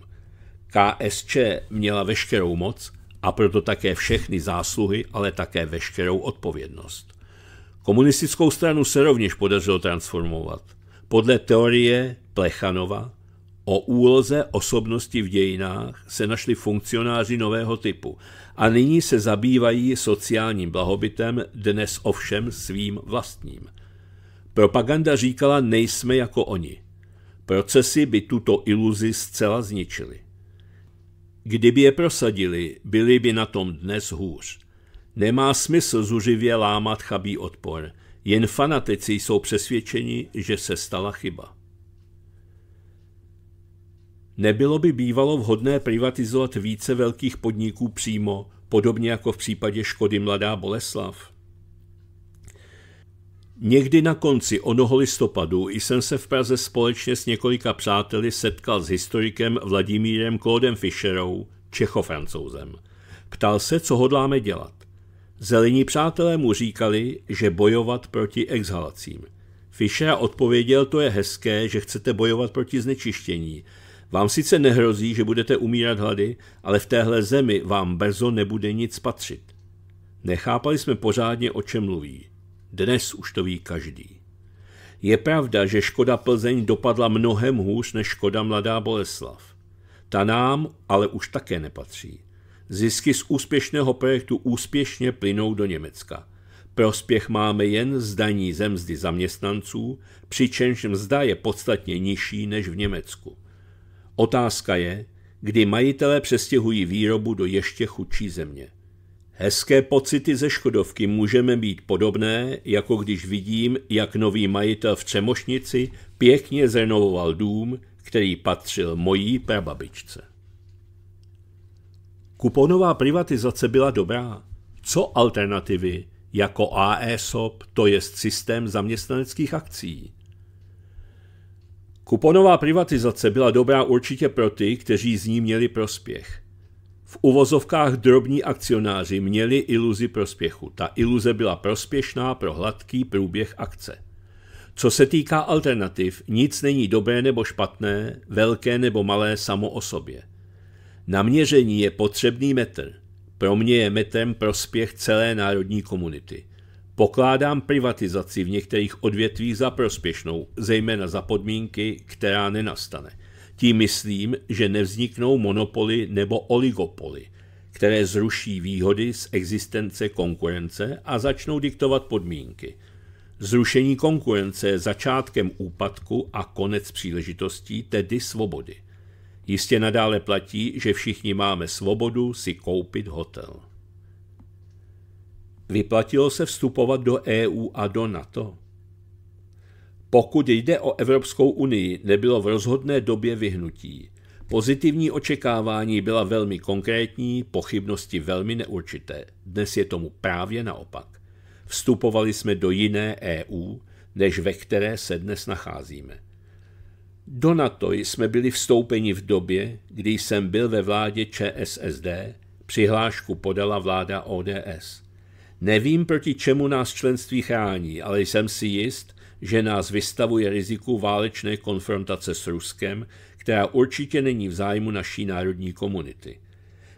KSČ měla veškerou moc a proto také všechny zásluhy, ale také veškerou odpovědnost. Komunistickou stranu se rovněž podařilo transformovat. Podle teorie Plechanova o úloze osobnosti v dějinách se našli funkcionáři nového typu a nyní se zabývají sociálním blahobytem, dnes ovšem svým vlastním. Propaganda říkala, nejsme jako oni. Procesy by tuto iluzi zcela zničily. Kdyby je prosadili, byli by na tom dnes hůř. Nemá smysl zuřivě lámat chabý odpor. Jen fanatici jsou přesvědčeni, že se stala chyba. Nebylo by bývalo vhodné privatizovat více velkých podniků přímo, podobně jako v případě Škody Mladá Boleslav? Někdy na konci onoho listopadu jsem se v Praze společně s několika přáteli setkal s historikem Vladimírem Claudem Fischerou, čechofrancouzem. Ptal se, co hodláme dělat. Zelení přátelé mu říkali, že bojovat proti exhalacím. Fischer odpověděl, to je hezké, že chcete bojovat proti znečištění. Vám sice nehrozí, že budete umírat hlady, ale v téhle zemi vám brzo nebude nic patřit. Nechápali jsme pořádně, o čem mluví. Dnes už to ví každý. Je pravda, že Škoda Plzeň dopadla mnohem hůř než Škoda Mladá Boleslav. Ta nám ale už také nepatří. Zisky z úspěšného projektu úspěšně plynou do Německa. Prospěch máme jen z daní zemzdy zaměstnanců, přičemž mzda je podstatně nižší než v Německu. Otázka je, kdy majitelé přestěhují výrobu do ještě chudší země. Hezké pocity ze Škodovky můžeme být podobné, jako když vidím, jak nový majitel v Třemošnici pěkně zrenovoval dům, který patřil mojí prababičce. Kuponová privatizace byla dobrá. Co alternativy jako AESOP, to je systém zaměstnaneckých akcí? Kuponová privatizace byla dobrá určitě pro ty, kteří z ní měli prospěch. V uvozovkách drobní akcionáři měli iluzi prospěchu. Ta iluze byla prospěšná pro hladký průběh akce. Co se týká alternativ, nic není dobré nebo špatné, velké nebo malé samo o sobě – na měření je potřebný metr. Pro mě je metrem prospěch celé národní komunity. Pokládám privatizaci v některých odvětvích za prospěšnou, zejména za podmínky, která nenastane. Tím myslím, že nevzniknou monopoly nebo oligopoly, které zruší výhody z existence konkurence a začnou diktovat podmínky. Zrušení konkurence je začátkem úpadku a konec příležitostí, tedy svobody. Jistě nadále platí, že všichni máme svobodu si koupit hotel. Vyplatilo se vstupovat do EU a do NATO? Pokud jde o Evropskou unii, nebylo v rozhodné době vyhnutí. Pozitivní očekávání byla velmi konkrétní, pochybnosti velmi neurčité. Dnes je tomu právě naopak. Vstupovali jsme do jiné EU, než ve které se dnes nacházíme. Do NATO jsme byli vstoupeni v době, kdy jsem byl ve vládě ČSSD, přihlášku podala vláda ODS. Nevím, proti čemu nás členství chrání, ale jsem si jist, že nás vystavuje riziku válečné konfrontace s Ruskem, která určitě není v zájmu naší národní komunity.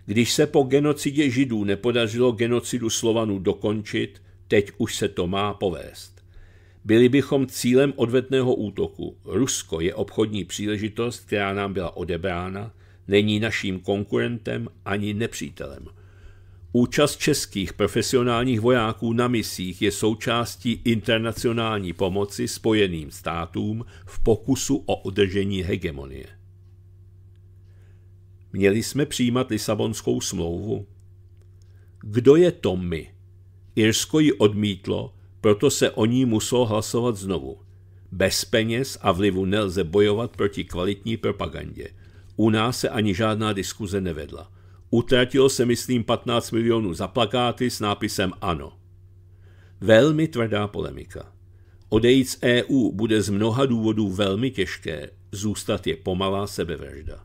Když se po genocidě Židů nepodařilo genocidu Slovanů dokončit, teď už se to má povést. Byli bychom cílem odvetného útoku. Rusko je obchodní příležitost, která nám byla odebrána, není naším konkurentem ani nepřítelem. Účast českých profesionálních vojáků na misích je součástí internacionální pomoci Spojeným státům v pokusu o udržení hegemonie. Měli jsme přijímat Lisabonskou smlouvu? Kdo je to my? Irsko ji odmítlo proto se o ní muselo hlasovat znovu. Bez peněz a vlivu nelze bojovat proti kvalitní propagandě. U nás se ani žádná diskuze nevedla. Utratilo se, myslím, 15 milionů za plakáty s nápisem Ano. Velmi tvrdá polemika. Odejít z EU bude z mnoha důvodů velmi těžké, zůstat je pomalá sebevražda.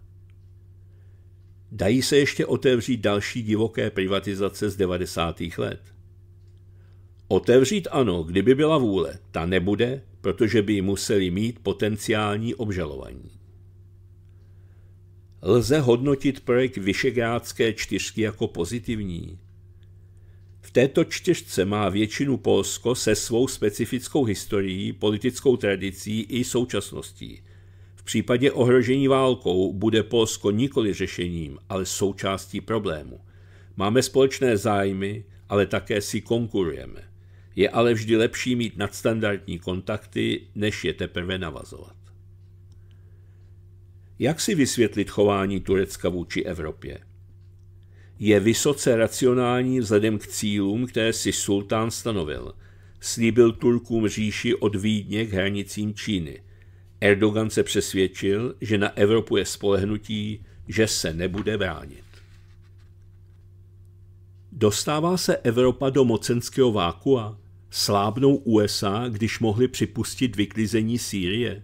Dají se ještě otevřít další divoké privatizace z 90. let. Otevřít ano, kdyby byla vůle, ta nebude, protože by museli mít potenciální obžalovaní. Lze hodnotit projekt Vyšegrádské čtyřky jako pozitivní. V této čtyřce má většinu Polsko se svou specifickou historií, politickou tradicí i současností. V případě ohrožení válkou bude Polsko nikoli řešením, ale součástí problému. Máme společné zájmy, ale také si konkurujeme. Je ale vždy lepší mít nadstandardní kontakty, než je teprve navazovat. Jak si vysvětlit chování Turecka vůči Evropě? Je vysoce racionální vzhledem k cílům, které si sultán stanovil. Slíbil Turkům říši od Vídně k hranicím Číny. Erdogan se přesvědčil, že na Evropu je spolehnutí, že se nebude bránit. Dostává se Evropa do mocenského vákua? slábnou USA, když mohli připustit vyklizení Sýrie?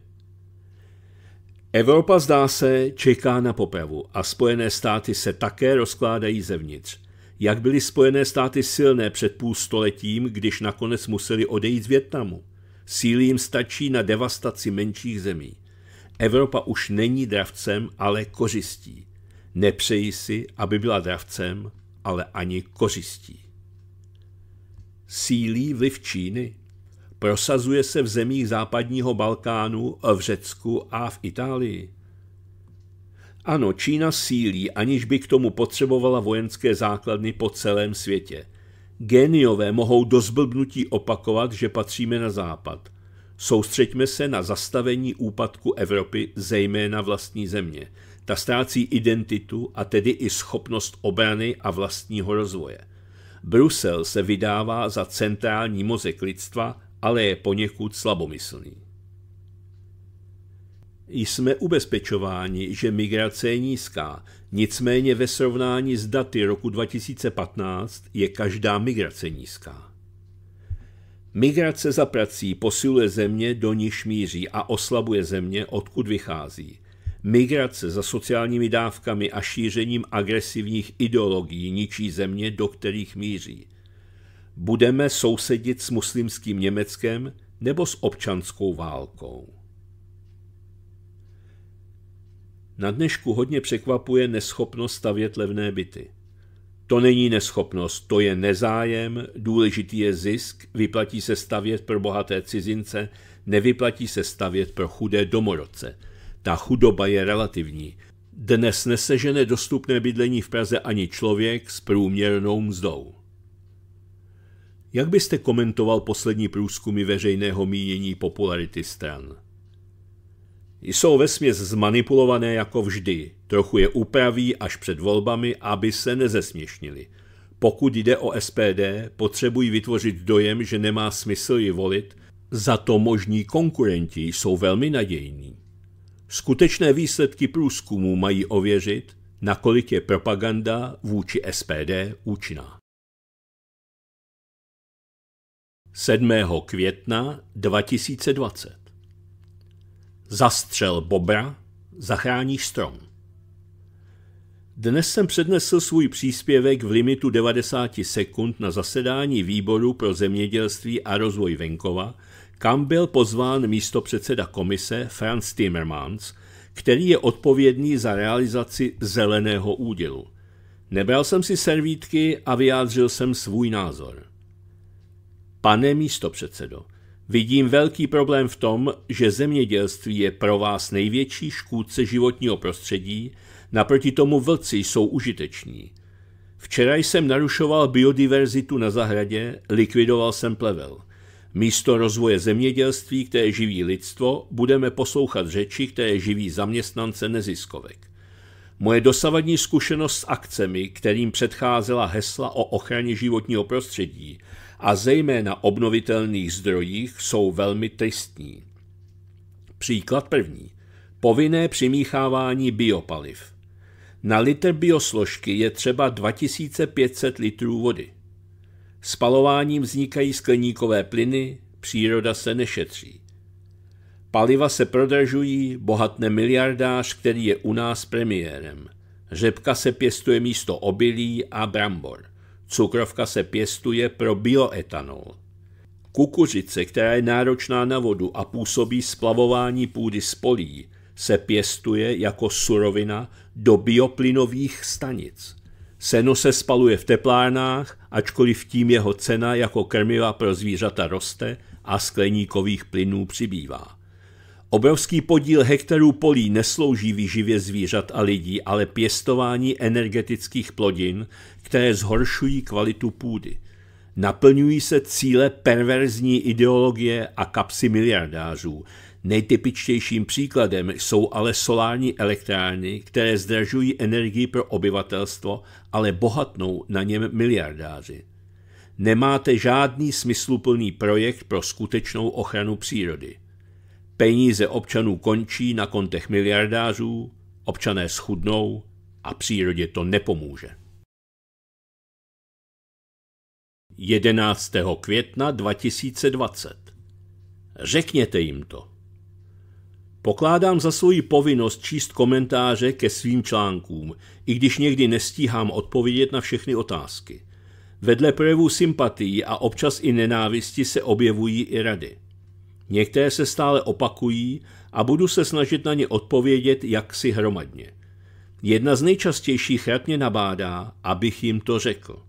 Evropa zdá se čeká na popravu a Spojené státy se také rozkládají zevnitř. Jak byly Spojené státy silné před půl stoletím, když nakonec museli odejít z Větnamu? Síly jim stačí na devastaci menších zemí. Evropa už není dravcem, ale kořistí. Nepřeji si, aby byla dravcem, ale ani kořistí sílí vliv Číny. Prosazuje se v zemích západního Balkánu, v Řecku a v Itálii. Ano, Čína sílí, aniž by k tomu potřebovala vojenské základny po celém světě. Géniové mohou do zblbnutí opakovat, že patříme na západ. Soustřeďme se na zastavení úpadku Evropy, zejména vlastní země. Ta ztrácí identitu a tedy i schopnost obrany a vlastního rozvoje. Brusel se vydává za centrální mozek lidstva, ale je poněkud slabomyslný. Jsme ubezpečováni, že migrace je nízká, nicméně ve srovnání s daty roku 2015 je každá migrace nízká. Migrace za prací posiluje země, do níž míří a oslabuje země, odkud vychází. Migrace za sociálními dávkami a šířením agresivních ideologií ničí země, do kterých míří. Budeme sousedit s muslimským Německem nebo s občanskou válkou. Na dnešku hodně překvapuje neschopnost stavět levné byty. To není neschopnost, to je nezájem, důležitý je zisk, vyplatí se stavět pro bohaté cizince, nevyplatí se stavět pro chudé domorodce – ta chudoba je relativní. Dnes nesežene dostupné bydlení v Praze ani člověk s průměrnou mzdou. Jak byste komentoval poslední průzkumy veřejného mínění popularity stran? Jsou ve směs zmanipulované jako vždy, trochu je upraví až před volbami, aby se nezesměšnili. Pokud jde o SPD, potřebují vytvořit dojem, že nemá smysl ji volit, za to možní konkurenti jsou velmi nadějní. Skutečné výsledky průzkumu mají ověřit, nakolik je propaganda vůči SPD účinná. 7. května 2020 Zastřel bobra, zachráníš strom. Dnes jsem přednesl svůj příspěvek v limitu 90 sekund na zasedání výboru pro zemědělství a rozvoj venkova – kam byl pozván místo předseda komise Franz Timmermans, který je odpovědný za realizaci zeleného údělu. Nebral jsem si servítky a vyjádřil jsem svůj názor. Pane místo předsedo, vidím velký problém v tom, že zemědělství je pro vás největší škůdce životního prostředí, naproti tomu vlci jsou užiteční. Včera jsem narušoval biodiverzitu na zahradě, likvidoval jsem plevel – Místo rozvoje zemědělství, které živí lidstvo, budeme poslouchat řeči, které živí zaměstnance neziskovek. Moje dosavadní zkušenost s akcemi, kterým předcházela hesla o ochraně životního prostředí a zejména obnovitelných zdrojích, jsou velmi tristní. Příklad první. Povinné přimíchávání biopaliv. Na litr biosložky je třeba 2500 litrů vody. Spalováním vznikají skleníkové plyny, příroda se nešetří. Paliva se prodražují, bohatne miliardář, který je u nás premiérem. Řepka se pěstuje místo obilí a brambor. Cukrovka se pěstuje pro bioetanol. Kukuřice, která je náročná na vodu a působí splavování půdy z polí, se pěstuje jako surovina do bioplynových stanic. Seno se spaluje v teplárnách, ačkoliv tím jeho cena jako krmiva pro zvířata roste a skleníkových plynů přibývá. Obrovský podíl hektarů polí neslouží výživě zvířat a lidí, ale pěstování energetických plodin, které zhoršují kvalitu půdy. Naplňují se cíle perverzní ideologie a kapsy miliardářů. Nejtypičtějším příkladem jsou ale solární elektrárny, které zdražují energii pro obyvatelstvo ale bohatnou na něm miliardáři. Nemáte žádný smysluplný projekt pro skutečnou ochranu přírody. Peníze občanů končí na kontech miliardářů, občané schudnou a přírodě to nepomůže. 11. května 2020 Řekněte jim to. Pokládám za svoji povinnost číst komentáře ke svým článkům, i když někdy nestíhám odpovědět na všechny otázky. Vedle projevů sympatií a občas i nenávisti se objevují i rady. Některé se stále opakují a budu se snažit na ně odpovědět jaksi hromadně. Jedna z nejčastějších rad mě nabádá, abych jim to řekl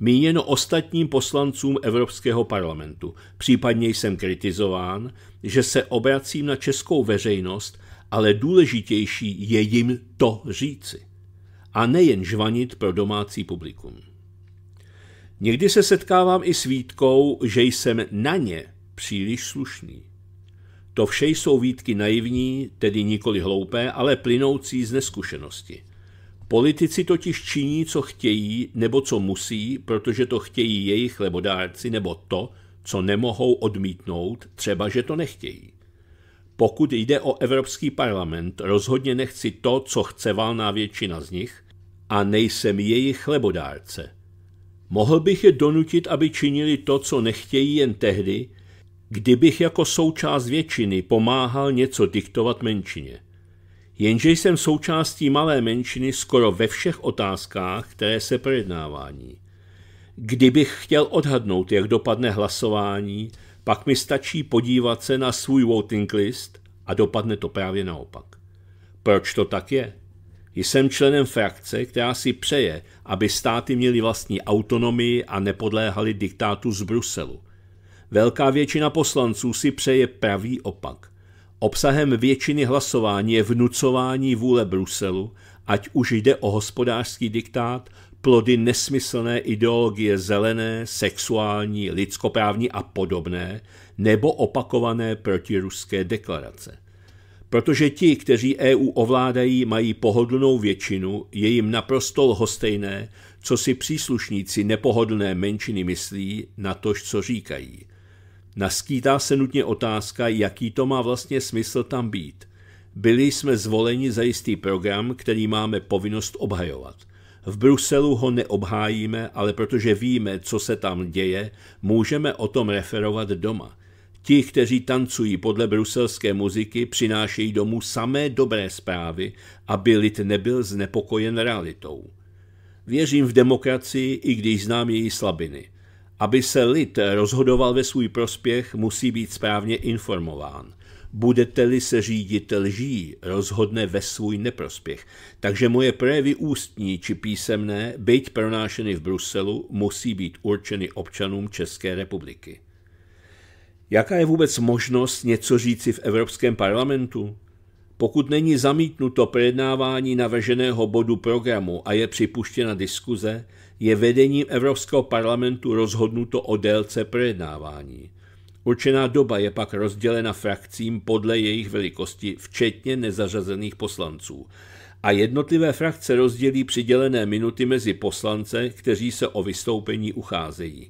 míněno ostatním poslancům Evropského parlamentu. Případně jsem kritizován, že se obracím na českou veřejnost, ale důležitější je jim to říci. A nejen žvanit pro domácí publikum. Někdy se setkávám i s výtkou, že jsem na ně příliš slušný. To vše jsou výtky naivní, tedy nikoli hloupé, ale plynoucí z neskušenosti – Politici totiž činí, co chtějí nebo co musí, protože to chtějí jejich chlebodárci nebo to, co nemohou odmítnout, třeba že to nechtějí. Pokud jde o Evropský parlament, rozhodně nechci to, co chce valná většina z nich, a nejsem jejich chlebodárce. Mohl bych je donutit, aby činili to, co nechtějí jen tehdy, kdybych jako součást většiny pomáhal něco diktovat menšině jenže jsem součástí malé menšiny skoro ve všech otázkách, které se projednávání. Kdybych chtěl odhadnout, jak dopadne hlasování, pak mi stačí podívat se na svůj voting list a dopadne to právě naopak. Proč to tak je? Jsem členem frakce, která si přeje, aby státy měly vlastní autonomii a nepodléhaly diktátu z Bruselu. Velká většina poslanců si přeje pravý opak. Obsahem většiny hlasování je vnucování vůle Bruselu, ať už jde o hospodářský diktát, plody nesmyslné ideologie zelené, sexuální, lidskoprávní a podobné, nebo opakované protiruské deklarace. Protože ti, kteří EU ovládají, mají pohodlnou většinu, je jim naprosto lhostejné, co si příslušníci nepohodlné menšiny myslí, na to, co říkají. Naskýtá se nutně otázka, jaký to má vlastně smysl tam být. Byli jsme zvoleni za jistý program, který máme povinnost obhajovat. V Bruselu ho neobhájíme, ale protože víme, co se tam děje, můžeme o tom referovat doma. Ti, kteří tancují podle bruselské muziky, přinášejí domů samé dobré zprávy, aby lid nebyl znepokojen realitou. Věřím v demokracii, i když znám její slabiny – aby se lid rozhodoval ve svůj prospěch, musí být správně informován. Budete-li se řídit lží, rozhodne ve svůj neprospěch. Takže moje projevy ústní či písemné, byť pronášeny v Bruselu, musí být určeny občanům České republiky. Jaká je vůbec možnost něco říci v Evropském parlamentu? Pokud není zamítnuto projednávání navrženého bodu programu a je připuštěna diskuze, je vedením Evropského parlamentu rozhodnuto o délce projednávání. Určená doba je pak rozdělena frakcím podle jejich velikosti, včetně nezařazených poslanců. A jednotlivé frakce rozdělí přidělené minuty mezi poslance, kteří se o vystoupení ucházejí.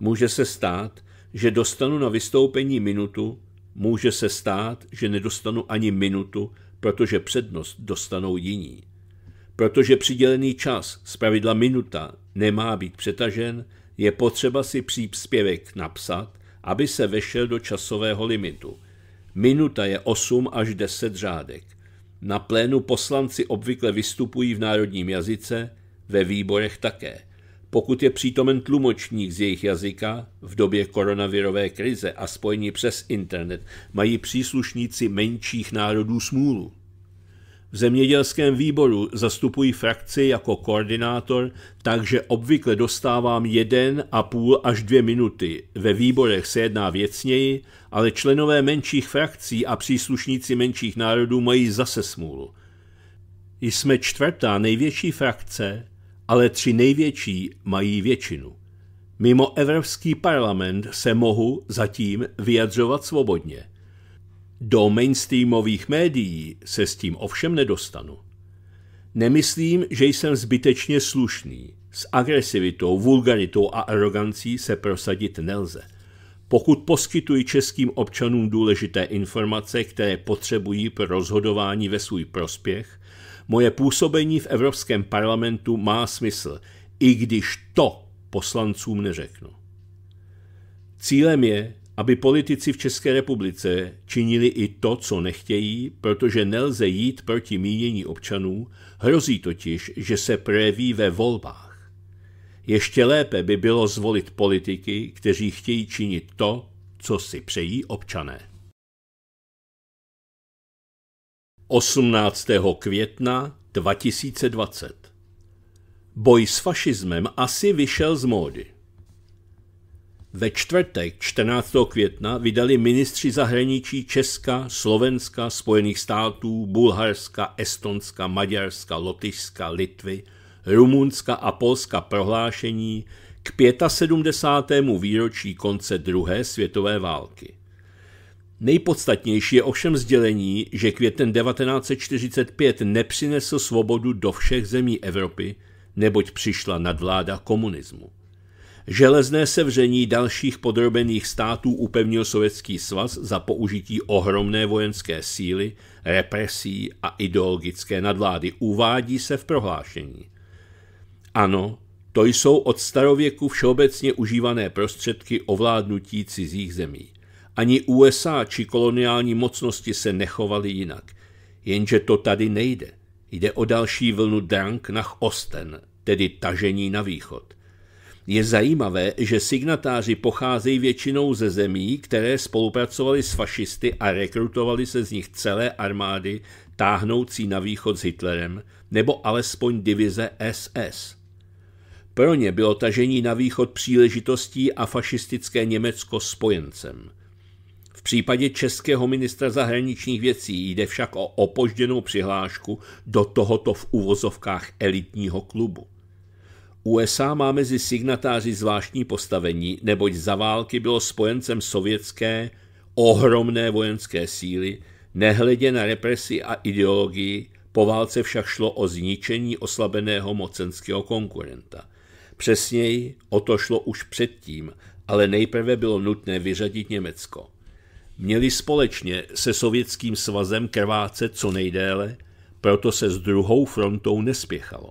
Může se stát, že dostanu na vystoupení minutu, může se stát, že nedostanu ani minutu, protože přednost dostanou jiní. Protože přidělený čas, zpravidla minuta, nemá být přetažen, je potřeba si příspěvek napsat, aby se vešel do časového limitu. Minuta je 8 až 10 řádek. Na plénu poslanci obvykle vystupují v národním jazyce, ve výborech také. Pokud je přítomen tlumočník z jejich jazyka, v době koronavirové krize a spojení přes internet mají příslušníci menších národů smůlu. V zemědělském výboru zastupuji frakci jako koordinátor, takže obvykle dostávám jeden a půl až dvě minuty. Ve výborech se jedná věcněji, ale členové menších frakcí a příslušníci menších národů mají zase smůlu. Jsme čtvrtá největší frakce, ale tři největší mají většinu. Mimo Evropský parlament se mohu zatím vyjadřovat svobodně – do mainstreamových médií se s tím ovšem nedostanu. Nemyslím, že jsem zbytečně slušný. S agresivitou, vulgaritou a arogancí se prosadit nelze. Pokud poskytuji českým občanům důležité informace, které potřebují pro rozhodování ve svůj prospěch, moje působení v Evropském parlamentu má smysl, i když to poslancům neřeknu. Cílem je, aby politici v České republice činili i to, co nechtějí, protože nelze jít proti mínění občanů, hrozí totiž, že se projeví ve volbách. Ještě lépe by bylo zvolit politiky, kteří chtějí činit to, co si přejí občané. 18. května 2020 Boj s fašismem asi vyšel z módy. Ve čtvrtek 14. května vydali ministři zahraničí Česka, Slovenska, Spojených států, Bulharska, Estonska, Maďarska, Lotyšska, Litvy, Rumunska a Polska prohlášení k 75. výročí konce druhé světové války. Nejpodstatnější je ovšem sdělení, že květen 1945 nepřinesl svobodu do všech zemí Evropy, neboť přišla nadvláda komunismu. Železné sevření dalších podrobených států upevnil Sovětský svaz za použití ohromné vojenské síly, represí a ideologické nadvlády, uvádí se v prohlášení. Ano, to jsou od starověku všeobecně užívané prostředky ovládnutí cizích zemí. Ani USA či koloniální mocnosti se nechovaly jinak. Jenže to tady nejde. Jde o další vlnu drank nach Osten, tedy tažení na východ. Je zajímavé, že signatáři pocházejí většinou ze zemí, které spolupracovali s fašisty a rekrutovali se z nich celé armády táhnoucí na východ s Hitlerem, nebo alespoň divize SS. Pro ně bylo tažení na východ příležitostí a fašistické Německo spojencem. V případě českého ministra zahraničních věcí jde však o opožděnou přihlášku do tohoto v uvozovkách elitního klubu. USA má mezi signatáři zvláštní postavení, neboť za války bylo spojencem sovětské ohromné vojenské síly, nehledě na represi a ideologii, po válce však šlo o zničení oslabeného mocenského konkurenta. Přesněji o to šlo už předtím, ale nejprve bylo nutné vyřadit Německo. Měli společně se sovětským svazem krvácet co nejdéle, proto se s druhou frontou nespěchalo.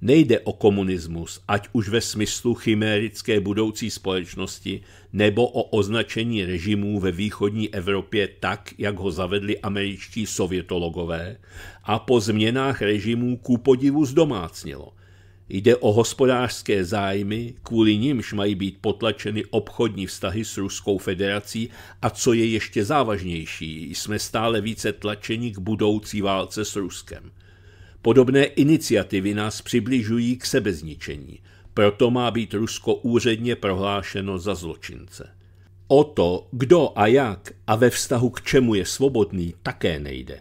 Nejde o komunismus, ať už ve smyslu chimérické budoucí společnosti, nebo o označení režimů ve východní Evropě tak, jak ho zavedli američtí sovětologové a po změnách režimů ku podivu zdomácnilo. Jde o hospodářské zájmy, kvůli nimž mají být potlačeny obchodní vztahy s Ruskou federací a co je ještě závažnější, jsme stále více tlačeni k budoucí válce s Ruskem. Podobné iniciativy nás přibližují k sebezničení, proto má být Rusko úředně prohlášeno za zločince. O to, kdo a jak a ve vztahu k čemu je svobodný, také nejde.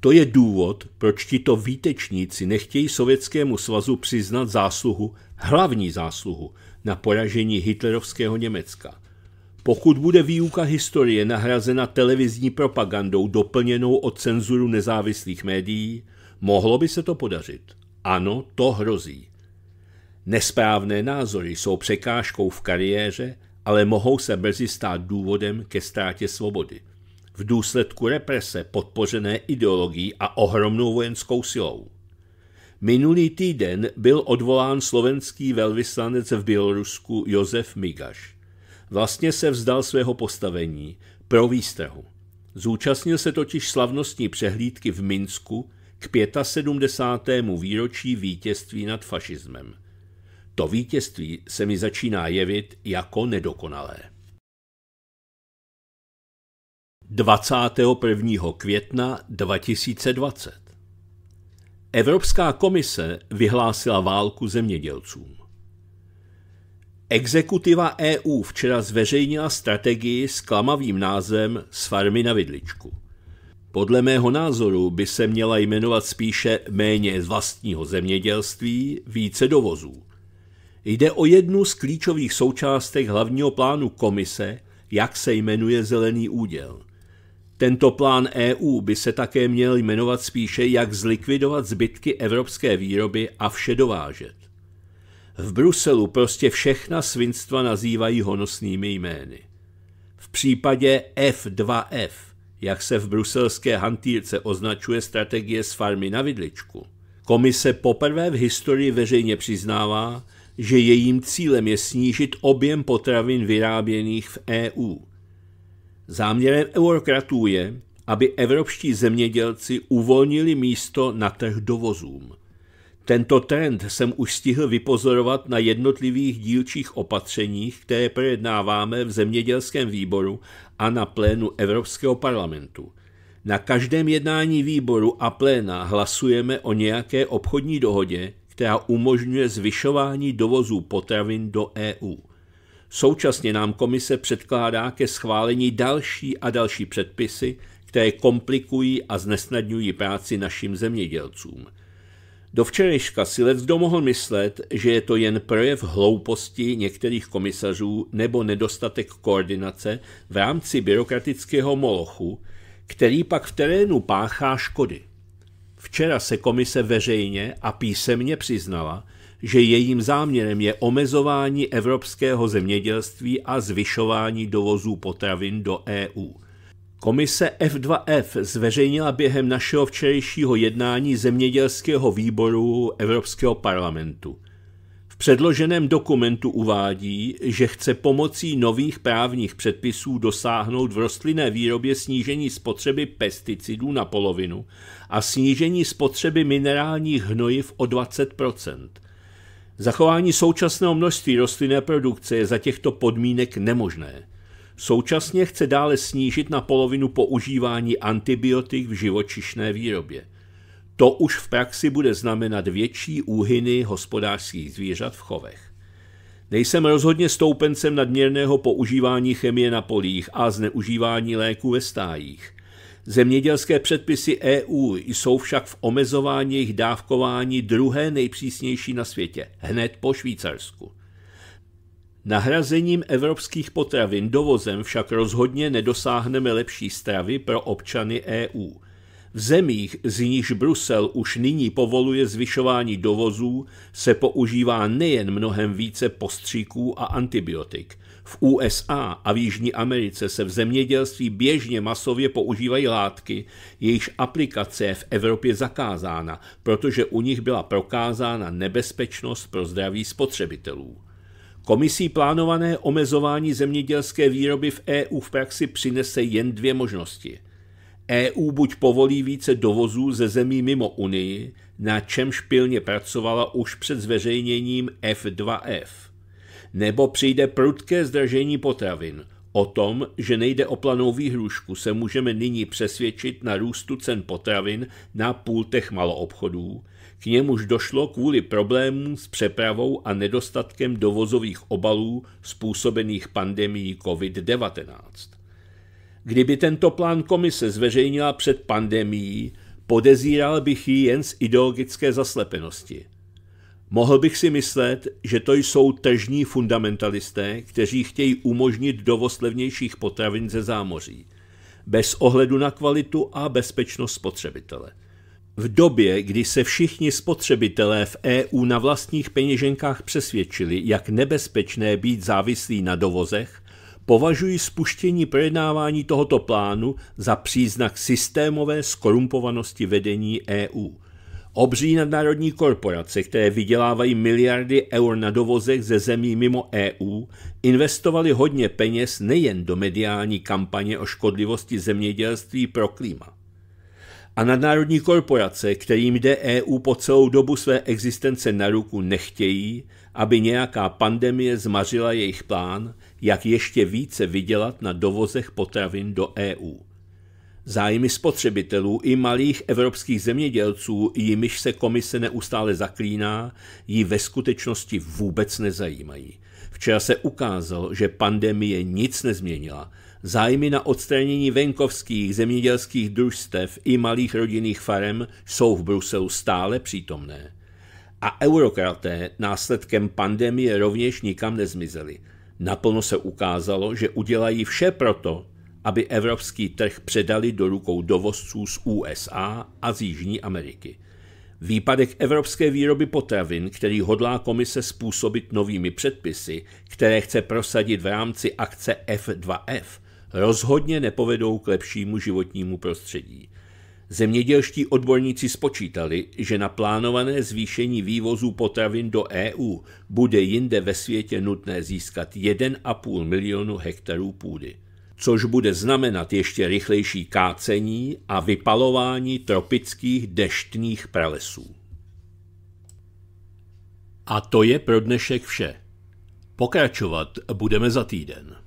To je důvod, proč tito výtečníci nechtějí Sovětskému svazu přiznat zásluhu, hlavní zásluhu, na poražení hitlerovského Německa. Pokud bude výuka historie nahrazena televizní propagandou doplněnou o cenzuru nezávislých médií, Mohlo by se to podařit. Ano, to hrozí. Nesprávné názory jsou překážkou v kariéře, ale mohou se brzy stát důvodem ke ztrátě svobody. V důsledku represe podpořené ideologií a ohromnou vojenskou silou. Minulý týden byl odvolán slovenský velvyslanec v Bělorusku Josef Migaš. Vlastně se vzdal svého postavení pro výstrahu. Zúčastnil se totiž slavnostní přehlídky v Minsku, k 75. výročí vítězství nad fašismem. To vítězství se mi začíná jevit jako nedokonalé. 21. května 2020 Evropská komise vyhlásila válku zemědělcům. Exekutiva EU včera zveřejnila strategii s klamavým názvem s farmy na vidličku. Podle mého názoru by se měla jmenovat spíše méně z vlastního zemědělství, více dovozů. Jde o jednu z klíčových součástek hlavního plánu komise, jak se jmenuje zelený úděl. Tento plán EU by se také měl jmenovat spíše, jak zlikvidovat zbytky evropské výroby a vše dovážet. V Bruselu prostě všechna svinstva nazývají honosnými jmény. V případě F2F – jak se v bruselské hantýrce označuje strategie z farmy na vidličku, komise poprvé v historii veřejně přiznává, že jejím cílem je snížit objem potravin vyráběných v EU. Záměrem eurokratů je, aby evropští zemědělci uvolnili místo na trh dovozům – tento trend jsem už stihl vypozorovat na jednotlivých dílčích opatřeních, které projednáváme v zemědělském výboru a na plénu Evropského parlamentu. Na každém jednání výboru a pléna hlasujeme o nějaké obchodní dohodě, která umožňuje zvyšování dovozů potravin do EU. Současně nám komise předkládá ke schválení další a další předpisy, které komplikují a znesnadňují práci našim zemědělcům – do včerejška si let kdo mohl myslet, že je to jen projev hlouposti některých komisařů nebo nedostatek koordinace v rámci byrokratického molochu, který pak v terénu páchá škody. Včera se komise veřejně a písemně přiznala, že jejím záměrem je omezování evropského zemědělství a zvyšování dovozů potravin do EU – Komise F2F zveřejnila během našeho včerejšího jednání zemědělského výboru Evropského parlamentu. V předloženém dokumentu uvádí, že chce pomocí nových právních předpisů dosáhnout v rostlinné výrobě snížení spotřeby pesticidů na polovinu a snížení spotřeby minerálních hnojiv o 20 Zachování současného množství rostlinné produkce je za těchto podmínek nemožné. Současně chce dále snížit na polovinu používání antibiotik v živočišné výrobě. To už v praxi bude znamenat větší úhyny hospodářských zvířat v chovech. Nejsem rozhodně stoupencem nadměrného používání chemie na polích a zneužívání léků ve stájích. Zemědělské předpisy EU jsou však v omezování jejich dávkování druhé nejpřísnější na světě, hned po Švýcarsku. Nahrazením evropských potravin dovozem však rozhodně nedosáhneme lepší stravy pro občany EU. V zemích, z níž Brusel už nyní povoluje zvyšování dovozů, se používá nejen mnohem více postříků a antibiotik. V USA a v Jižní Americe se v zemědělství běžně masově používají látky, jejichž aplikace je v Evropě zakázána, protože u nich byla prokázána nebezpečnost pro zdraví spotřebitelů. Komisí plánované omezování zemědělské výroby v EU v praxi přinese jen dvě možnosti. EU buď povolí více dovozů ze zemí mimo Unii, na čem špilně pracovala už před zveřejněním F2F, nebo přijde prudké zdražení potravin. O tom, že nejde o planou výhrušku, se můžeme nyní přesvědčit na růstu cen potravin na půltech maloobchodů, k němuž došlo kvůli problémům s přepravou a nedostatkem dovozových obalů způsobených pandemí COVID-19. Kdyby tento plán komise zveřejnila před pandemií, podezíral bych ji jen z ideologické zaslepenosti. Mohl bych si myslet, že to jsou tržní fundamentalisté, kteří chtějí umožnit dovoz levnějších potravin ze zámoří, bez ohledu na kvalitu a bezpečnost spotřebitele – v době, kdy se všichni spotřebitelé v EU na vlastních peněženkách přesvědčili, jak nebezpečné být závislí na dovozech, považuji spuštění projednávání tohoto plánu za příznak systémové skorumpovanosti vedení EU. Obří nadnárodní korporace, které vydělávají miliardy eur na dovozech ze zemí mimo EU, investovaly hodně peněz nejen do mediální kampaně o škodlivosti zemědělství pro klima a nadnárodní korporace, kterým jde EU po celou dobu své existence na ruku, nechtějí, aby nějaká pandemie zmařila jejich plán, jak ještě více vydělat na dovozech potravin do EU. Zájmy spotřebitelů i malých evropských zemědělců, jimiž se komise neustále zaklíná, ji ve skutečnosti vůbec nezajímají. Včera se ukázalo, že pandemie nic nezměnila – Zájmy na odstranění venkovských zemědělských družstev i malých rodinných farem jsou v Bruselu stále přítomné. A eurokraté následkem pandemie rovněž nikam nezmizeli. Naplno se ukázalo, že udělají vše proto, aby evropský trh předali do rukou dovozců z USA a z Jižní Ameriky. Výpadek evropské výroby potravin, který hodlá komise způsobit novými předpisy, které chce prosadit v rámci akce F2F, rozhodně nepovedou k lepšímu životnímu prostředí. Zemědělští odborníci spočítali, že na plánované zvýšení vývozu potravin do EU bude jinde ve světě nutné získat 1,5 milionu hektarů půdy, což bude znamenat ještě rychlejší kácení a vypalování tropických deštných pralesů. A to je pro dnešek vše. Pokračovat budeme za týden.